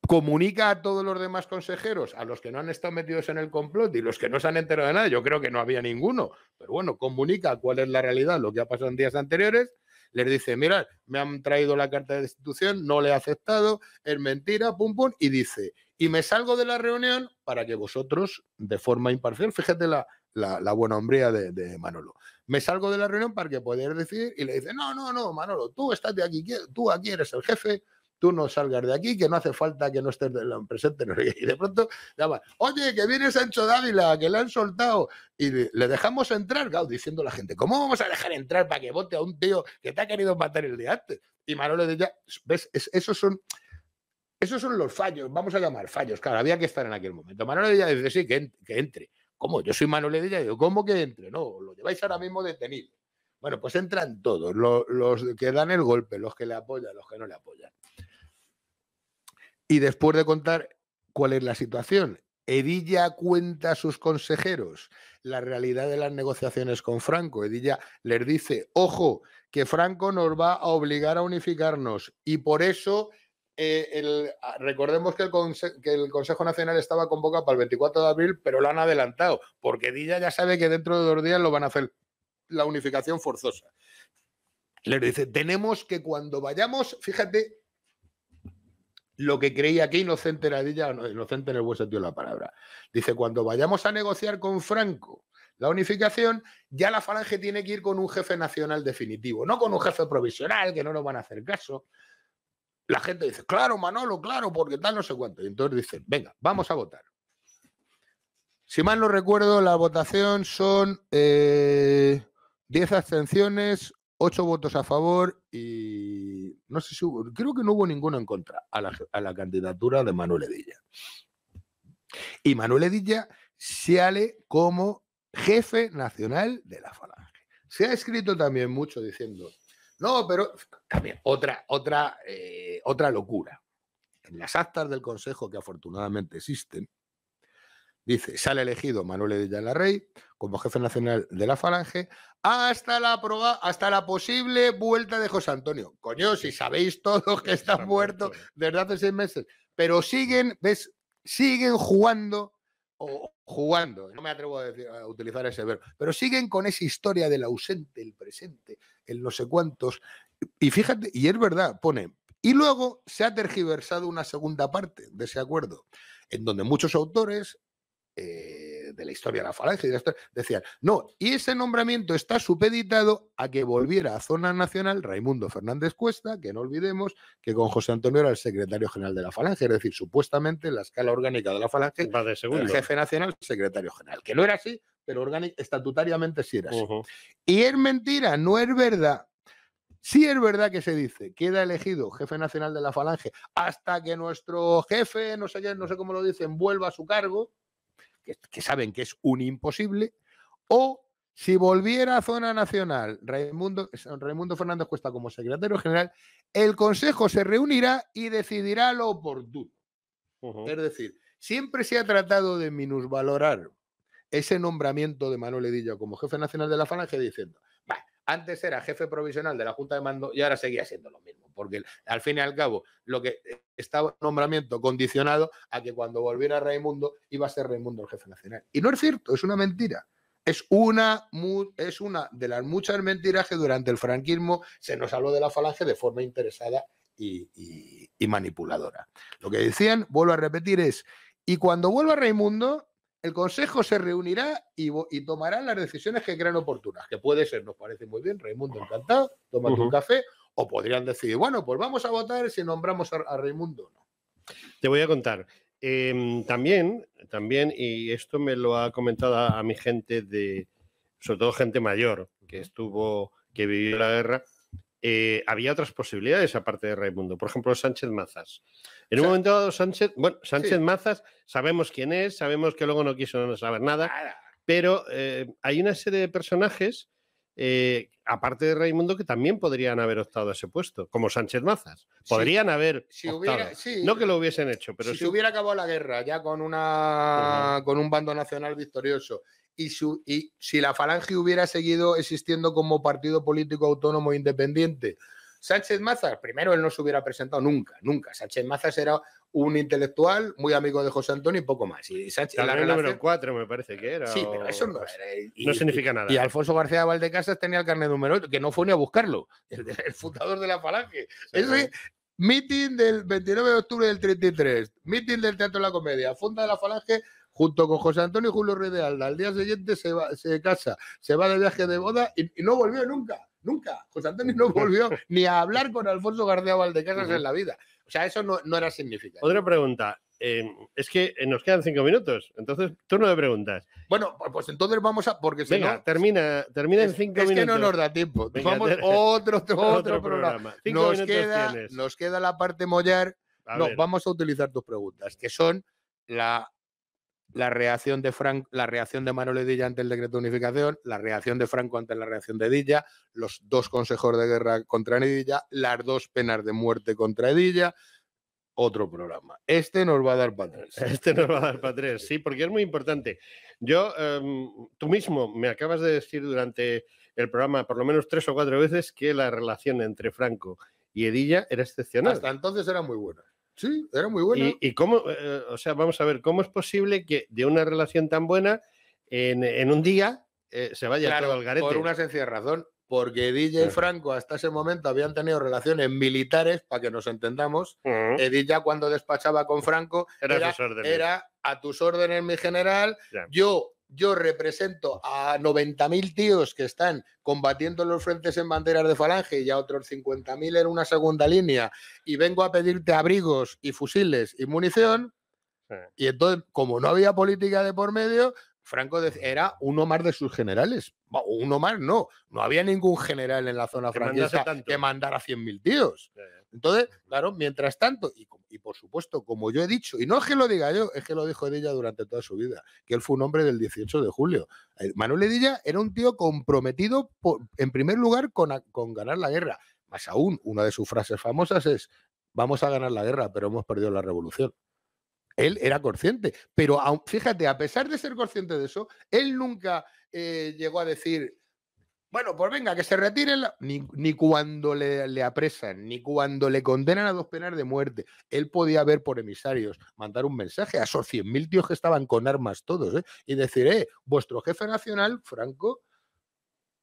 comunica a todos los demás consejeros, a los que no han estado metidos en el complot y los que no se han enterado de nada, yo creo que no había ninguno, pero bueno, comunica cuál es la realidad, lo que ha pasado en días anteriores, les dice, mira, me han traído la carta de destitución, no le he aceptado, es mentira, pum, pum, y dice, y me salgo de la reunión para que vosotros, de forma imparcial, fíjate la, la, buena hombría de, Manolo, me salgo de la reunión para que podáis decir, y le dice, no, no, no, Manolo, tú estás de aquí, tú aquí eres el jefe, tú no salgas de aquí, que no hace falta que no estés presente. Y de pronto llaman, oye, que viene Sancho Dávila, que le han soltado. Y le dejamos entrar, diciendo la gente, ¿cómo vamos a dejar entrar para que vote a un tío que te ha querido matar el día antes? Y Manolo decía, ¿ves? esos son... Esos son los fallos, vamos a llamar fallos, claro, había que estar en aquel momento. Manolo ya dice, sí, que, entre. ¿Cómo? Yo soy Manolo Edilla, digo, ¿cómo que entre? No, lo lleváis ahora mismo detenido. Bueno, pues entran todos, los, que dan el golpe, los que le apoyan, los que no le apoyan. Y después de contar cuál es la situación, Edilla cuenta a sus consejeros la realidad de las negociaciones con Franco. Edilla les dice, ojo, que Franco nos va a obligar a unificarnos y por eso eh, ah, recordemos que el, que el, Consejo Nacional estaba convocado para el 24 de abril, pero lo han adelantado, porque Edilla ya sabe que dentro de dos días lo van a hacer la unificación forzosa. Les dice, tenemos que cuando vayamos, fíjate lo que creía que inocente era ella, inocente en el buen sentido de la palabra. Dice, cuando vayamos a negociar con Franco la unificación, ya la falange tiene que ir con un jefe nacional definitivo, no con un jefe provisional, que no nos van a hacer caso. La gente dice, claro, Manolo, claro, porque tal, no sé cuánto. Y entonces dicen, venga, vamos a votar. Si mal no recuerdo, la votación son eh, 10 abstenciones, 8 votos a favor y no sé si creo que no hubo ninguna en contra a la, candidatura de Manuel Edilla. Y Manuel Edilla ale como jefe nacional de la Falange. Se ha escrito también mucho diciendo, no, pero también otra, otra, eh, otra locura. En las actas del Consejo, que afortunadamente existen, Dice, sale elegido Manuel la Rey como jefe nacional de la Falange hasta la, hasta la posible vuelta de José Antonio. Coño, si sabéis todos que está, muerto desde hace seis meses. Pero siguen, ¿ves? Siguen jugando, o jugando, no me atrevo a, a utilizar ese verbo, pero siguen con esa historia del ausente, el presente, el no sé cuántos. Y fíjate, y es verdad, pone, y luego se ha tergiversado una segunda parte de ese acuerdo, en donde muchos autores eh, de la historia de la falange, decían, no, y ese nombramiento está supeditado a que volviera a zona nacional Raimundo Fernández Cuesta, que no olvidemos que con José Antonio era el secretario general de la falange, es decir, supuestamente en la escala orgánica de la falange, el jefe nacional, secretario general, que no era así, pero estatutariamente sí era así. Y es mentira, no es verdad. Sí es verdad que se dice, queda elegido jefe nacional de la falange hasta que nuestro jefe, no sé no sé cómo lo dicen, vuelva a su cargo, que, saben que es un imposible, o si volviera a zona nacional Raimundo, Fernández Cuesta como secretario general, el Consejo se reunirá y decidirá lo oportuno. Es decir, siempre se ha tratado de minusvalorar ese nombramiento de Manuel Edillo como jefe nacional de la Falange diciendo, antes era jefe provisional de la Junta de Mando y ahora seguía siendo lo mismo porque al fin y al cabo lo que eh, estaba nombramiento condicionado a que cuando volviera Raimundo iba a ser Raimundo el jefe nacional. Y no es cierto, es una mentira. Es una, es una de las muchas mentiras que durante el franquismo se nos habló de la falange de forma interesada y, manipuladora. Lo que decían, vuelvo a repetir, es, y cuando vuelva Raimundo, el Consejo se reunirá y, y, tomará las decisiones que crean oportunas, que puede ser, nos parece muy bien, Raimundo, encantado, tómate un café, o podrían decir, bueno, pues vamos a votar si nombramos a, Raimundo no. Te voy a contar. Em, también, también, y esto me lo ha comentado a, mi gente de, sobre todo gente mayor, que estuvo, que vivió la guerra, eh, había otras posibilidades aparte de Raimundo. Por ejemplo, Sánchez Mazas. En un momento dado, Sánchez, bueno, Sánchez Mazas, sabemos quién es, sabemos que luego no quiso no saber nada, pero eh, hay una serie de personajes eh, aparte de Raimundo, que también podrían haber optado a ese puesto, como Sánchez Mazas. Podrían haber. no que lo hubiesen hecho, pero. Si, hubiera acabado la guerra ya con, una, con un bando nacional victorioso y, y si la Falange hubiera seguido existiendo como partido político autónomo independiente. Sánchez Mazas, primero él no se hubiera presentado nunca, nunca. Sánchez Mazas era un intelectual muy amigo de José Antonio y poco más. Y Sánchez, número 4 me parece que era. Sí, pero eso no, eh, significa nada. Y, Alfonso García Valdecasas tenía el carnet número 8, que no fue ni a buscarlo, el, fundador de la falange. meeting del 29 de octubre del 33, meeting del Teatro de la Comedia, funda de la falange junto con José Antonio y Julio Ruiz de Alda. Al día siguiente se, va, se casa, se va de viaje de boda y no volvió nunca. Nunca. José Antonio no volvió ni a hablar con Alfonso García Valdecasas en la vida. O sea, eso no, era significativo. Otra pregunta. Eh, es que eh, nos quedan cinco minutos, entonces turno de preguntas. Bueno, pues, pues entonces vamos a. Porque si no, termina, termina en cinco minutos. Es que no nos da tiempo. vamos otro, otro, programa. nos, queda, la parte mollar. vamos a utilizar tus preguntas, que son la la reacción de la reacción de Manuel Edilla ante el decreto de unificación, la reacción de Franco ante la reacción de Edilla, los dos consejos de guerra contra Edilla, las dos penas de muerte contra Edilla. Otro programa. Este nos va a dar para tres. Este nos va a dar para tres, sí, porque es muy importante. Yo, em, tú mismo me acabas de decir durante el programa, por lo menos tres o cuatro veces, que la relación entre Franco y Edilla era excepcional. Hasta entonces era muy buena. Sí, era muy buena. Y, cómo, eh, o sea, vamos a ver, ¿cómo es posible que de una relación tan buena en, un día eh, se vaya a todo al garete? Por una sencilla razón, porque DJ y eh. Franco hasta ese momento habían tenido relaciones militares, para que nos entendamos. ya mm. cuando despachaba con Franco era, a, tus órdenes. mi general, yo yo represento a 90.000 tíos que están combatiendo los frentes en banderas de falange y a otros 50.000 en una segunda línea y vengo a pedirte abrigos y fusiles y munición. Y entonces, como no había política de por medio, Franco era uno más de sus generales. Uno más no. No había ningún general en la zona francesa que mandara a 100.000 tíos. Entonces, claro, mientras tanto, y, por supuesto, como yo he dicho, y no es que lo diga yo, es que lo dijo Edilla durante toda su vida, que él fue un hombre del 18 de julio. Eh, Manuel Edilla era un tío comprometido, en primer lugar, con, ganar la guerra. Más aún, una de sus frases famosas es, vamos a ganar la guerra, pero hemos perdido la revolución. Él era consciente, pero fíjate, a pesar de ser consciente de eso, él nunca eh, llegó a decir, bueno, pues venga, que se retiren. Ni, cuando le, apresan, ni cuando le condenan a dos penas de muerte. Él podía ver por emisarios, mandar un mensaje a esos 100.000 tíos que estaban con armas todos ¿eh? y decir, eh, vuestro jefe nacional, Franco,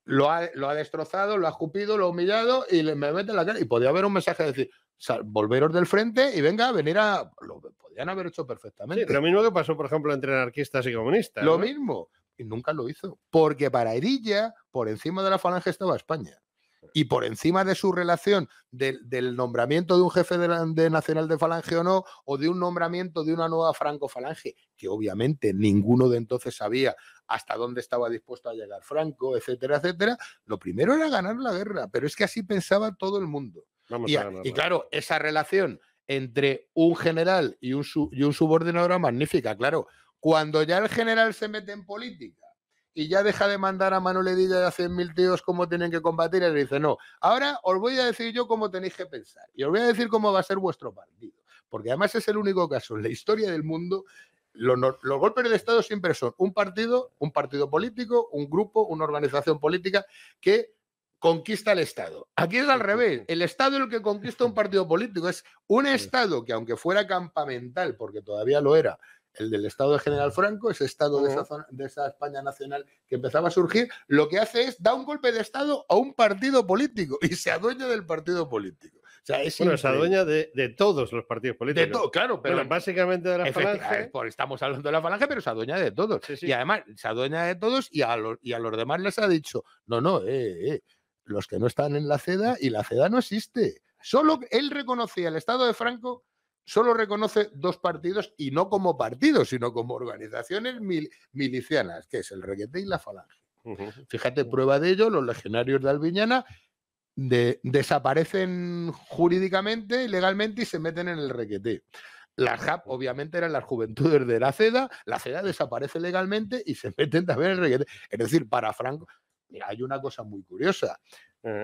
lo ha, lo ha, destrozado, lo ha escupido, lo ha humillado y le, me mete en la cara. Y podía haber un mensaje de decir, volveros del frente y venga, venir a. Lo podían haber hecho perfectamente. lo mismo que pasó, por ejemplo, entre anarquistas y comunistas. Lo mismo y nunca lo hizo. Porque para Herilla, por encima de la falange estaba España. Y por encima de su relación del nombramiento de un jefe de, nacional de falange o no, o de un nombramiento de una nueva franco-falange, que obviamente ninguno de entonces sabía hasta dónde estaba dispuesto a llegar Franco, etcétera, etcétera, lo primero era ganar la guerra, pero es que así pensaba todo el mundo. y, claro, esa relación entre un general y un, y un era magnífica, claro. Cuando ya el general se mete en política y ya deja de mandar a Manuel Edilla de a 100.000 tíos cómo tienen que combatir, él le dice, no, ahora os voy a decir yo cómo tenéis que pensar y os voy a decir cómo va a ser vuestro partido. Porque además es el único caso en la historia del mundo los, golpes de Estado siempre son un partido, un partido político, un grupo, una organización política que conquista el Estado. Aquí es al revés. El Estado es el que conquista un partido político. Es un Estado que, aunque fuera campamental, porque todavía lo era, el del Estado de General Franco, ese Estado de, esa de esa España nacional que empezaba a surgir, lo que hace es dar un golpe de Estado a un partido político y se adueña del partido político. O sea, bueno, se adueña de, todos los partidos políticos. De todo, claro, pero. básicamente de la falange. Eh, estamos hablando de la falange, pero se adueña de todos. Y además, se adueña de todos y a, los, y a los demás les ha dicho: no, no, eh, eh, los que no están en la CEDA y la CEDA no existe. Solo él reconocía el Estado de Franco solo reconoce dos partidos y no como partidos, sino como organizaciones milicianas, que es el reguete y la falange. Fíjate, prueba de ello, los legionarios de Albiñana desaparecen jurídicamente, legalmente y se meten en el requete. Las JAP obviamente eran las juventudes de la CEDA, la CEDA desaparece legalmente y se meten también en el Requeté. Es decir, para Franco, hay una cosa muy curiosa.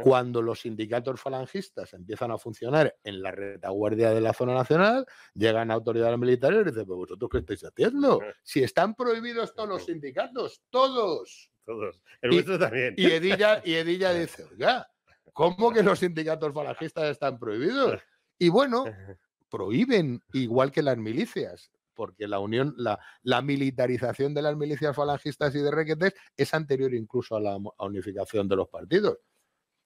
Cuando los sindicatos falangistas empiezan a funcionar en la retaguardia de la zona nacional, llegan autoridades militares y dicen, vosotros qué estáis haciendo? Si están prohibidos todos los sindicatos, todos. Todos. El también. Y Edilla, dice, oiga, ¿cómo que los sindicatos falangistas están prohibidos? Y bueno, prohíben igual que las milicias porque la unión, la, militarización de las milicias falangistas y de requetes es anterior incluso a la unificación de los partidos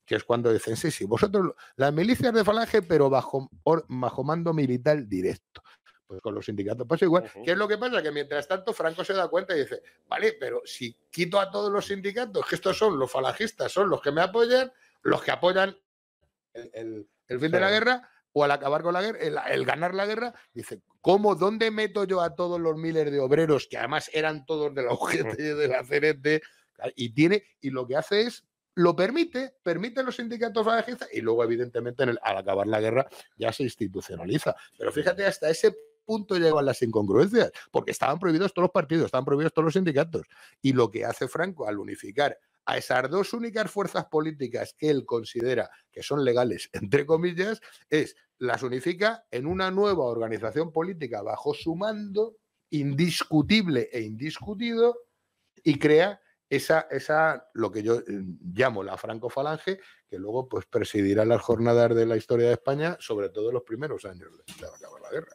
que es cuando dicen, sí, sí, vosotros, las milicias de Falange, pero bajo, mando militar directo. Pues con los sindicatos pasa igual. ¿Qué es lo que pasa? Que mientras tanto Franco se da cuenta y dice, vale, pero si quito a todos los sindicatos, que estos son los falangistas, son los que me apoyan, los que apoyan el, fin de la guerra, o al acabar con la guerra, el, ganar la guerra, dice, ¿cómo, dónde meto yo a todos los miles de obreros, que además eran todos de la UGT, de la CNT, y tiene, y lo que hace es lo permite, permite los sindicatos agencia y luego, evidentemente, al acabar la guerra ya se institucionaliza. Pero fíjate, hasta ese punto llegan las incongruencias, porque estaban prohibidos todos los partidos, estaban prohibidos todos los sindicatos. Y lo que hace Franco al unificar a esas dos únicas fuerzas políticas que él considera que son legales, entre comillas, es las unifica en una nueva organización política bajo su mando, indiscutible e indiscutido, y crea esa, esa, lo que yo mm, llamo la francofalange, que luego pues presidirá las jornadas de la historia de España, sobre todo los primeros años de, acabar la guerra.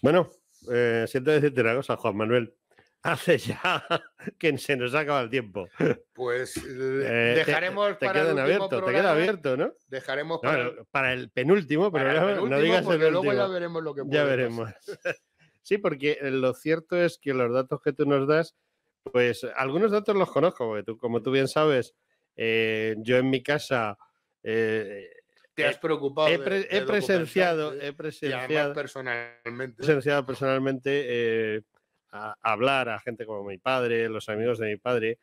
Bueno, eh, siento decirte una cosa, Juan Manuel. Hace ya que se nos acaba el tiempo. Pues eh, eh, dejaremos te, para abierto, te queda abierto, ¿no? Dejaremos para, el, penúltimo, pero no digas el luego ya veremos lo que puede Ya veremos. sí, porque lo cierto es que los datos que tú nos das pues algunos datos los conozco, porque como tú bien sabes, eh, yo en mi casa... Eh, te has preocupado. He, presenciado, eh, he presenciado personalmente. Presenciado personalmente hablar a gente como mi padre, los amigos de mi padre,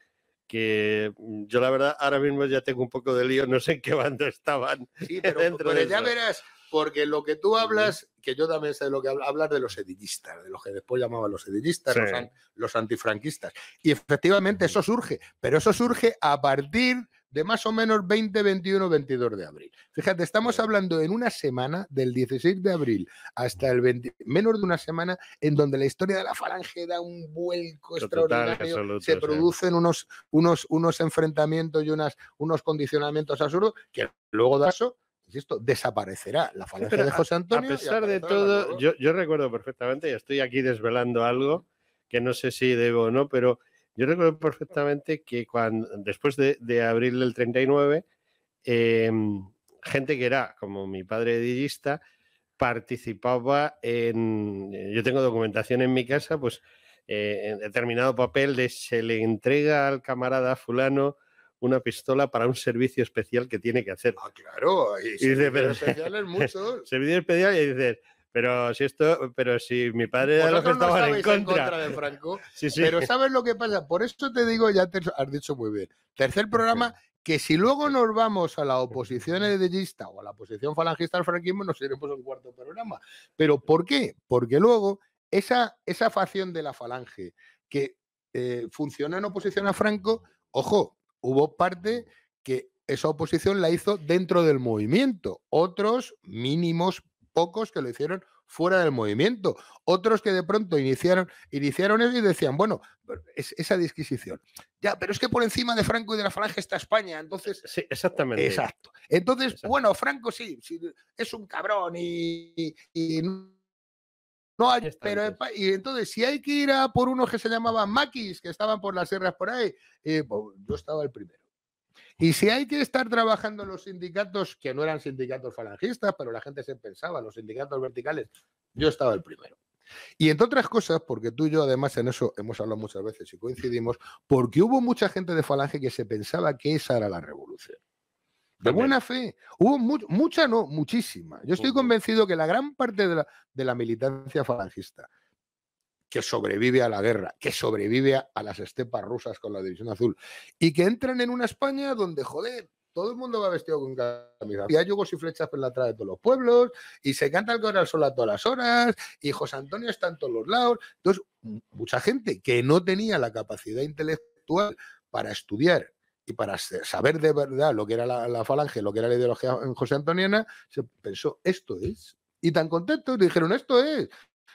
que mm, yo la verdad ahora mismo ya tengo un poco de lío, no sé en qué bando estaban. Sí, pero, dentro ya verás, porque lo que tú hablas, que yo también sé de lo que hablas, hablas de los edillistas, de los que después llamaban los edillistas, los, antifranquistas. Y efectivamente eso surge, pero eso surge a partir de más o menos 20, 21, 22 de abril. Fíjate, estamos hablando en una semana, del 16 de abril hasta el 20, menos de una semana, en donde la historia de la falange da un vuelco extraordinario, se producen unos, unos, unos enfrentamientos y unas, unos condicionamientos absurdos, que luego da eso esto desaparecerá la falacia de José Antonio. A pesar de todo, yo, recuerdo perfectamente, y estoy aquí desvelando algo que no sé si debo o no, pero yo recuerdo perfectamente que cuando, después de, abril del 39, em, gente que era, como mi padre edillista, participaba en, yo tengo documentación en mi casa, pues eh, en determinado papel de se le entrega al camarada fulano una pistola para un servicio especial que tiene que hacer. Ah, claro, y, dice, pero, especiales muchos. servicio especial y dices, pero si esto, pero si mi padre en, contra. de Franco. Pero sabes lo que pasa, por eso te digo, ya te has dicho muy bien. Tercer programa, que si luego nos vamos a la oposición edellista o a la oposición falangista al franquismo, nos iremos al un cuarto programa. Pero ¿por qué? Porque luego esa, esa facción de la falange que eh, funciona en oposición a Franco, ojo, hubo parte que esa oposición la hizo dentro del movimiento, otros mínimos, pocos que lo hicieron fuera del movimiento, otros que de pronto iniciaron, eso y decían, bueno, es, esa disquisición. Ya, pero es que por encima de Franco y de la Falange está España, entonces... Sí, exactamente. Exacto. Entonces, bueno, Franco sí, es un cabrón y no, pero y entonces si hay que ir a por unos que se llamaban maquis, que estaban por las sierras por ahí, eh, yo estaba el primero. Y si hay que estar trabajando los sindicatos, que no eran sindicatos falangistas, pero la gente se pensaba, los sindicatos verticales, yo estaba el primero. Y entre otras cosas, porque tú y yo además en eso hemos hablado muchas veces y coincidimos, porque hubo mucha gente de Falange que se pensaba que esa era la revolución. De buena fe. Hubo mucha, no, muchísima. Yo estoy convencido que la gran parte de la, militancia falangista que sobrevive a la guerra, que sobrevive a las estepas rusas con la División Azul, y que entran en una España donde, joder, todo el mundo va vestido con camisa. Y hay yugos y flechas por la atrás de todos los pueblos, y se canta el corazón a todas las horas, y José Antonio está en todos los lados. Entonces, mucha gente que no tenía la capacidad intelectual para estudiar y para saber de verdad lo que era la, falange, lo que era la ideología en José Antoniana, se pensó, esto es. Y tan contentos, dijeron, esto es.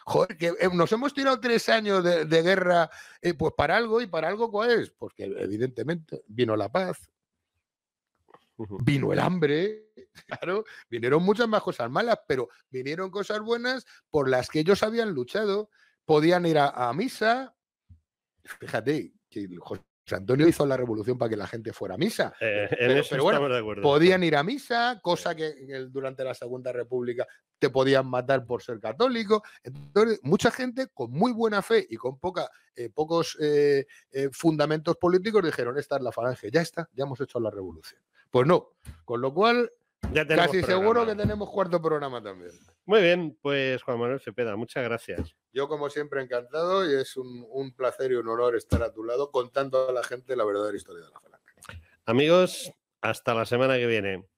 Joder, que eh, nos hemos tirado tres años de, guerra, eh, pues para algo, ¿y para algo cuál es? Porque evidentemente vino la paz, vino el hambre, claro, vinieron muchas más cosas malas, pero vinieron cosas buenas por las que ellos habían luchado, podían ir a, misa. Fíjate que José sea, Antonio hizo la revolución para que la gente fuera a misa. podían ir a misa, cosa que, durante la Segunda República te podían matar por ser católico. Entonces, mucha gente con muy buena fe y con poca, eh, pocos eh, eh, fundamentos políticos dijeron, esta es la falange, ya está, ya hemos hecho la revolución. Pues no, con lo cual ya Casi seguro que tenemos cuarto programa también. Muy bien, pues Juan Manuel Cepeda, muchas gracias. Yo, como siempre, encantado y es un, placer y un honor estar a tu lado contando a la gente la verdadera historia de la Franca. Amigos, hasta la semana que viene.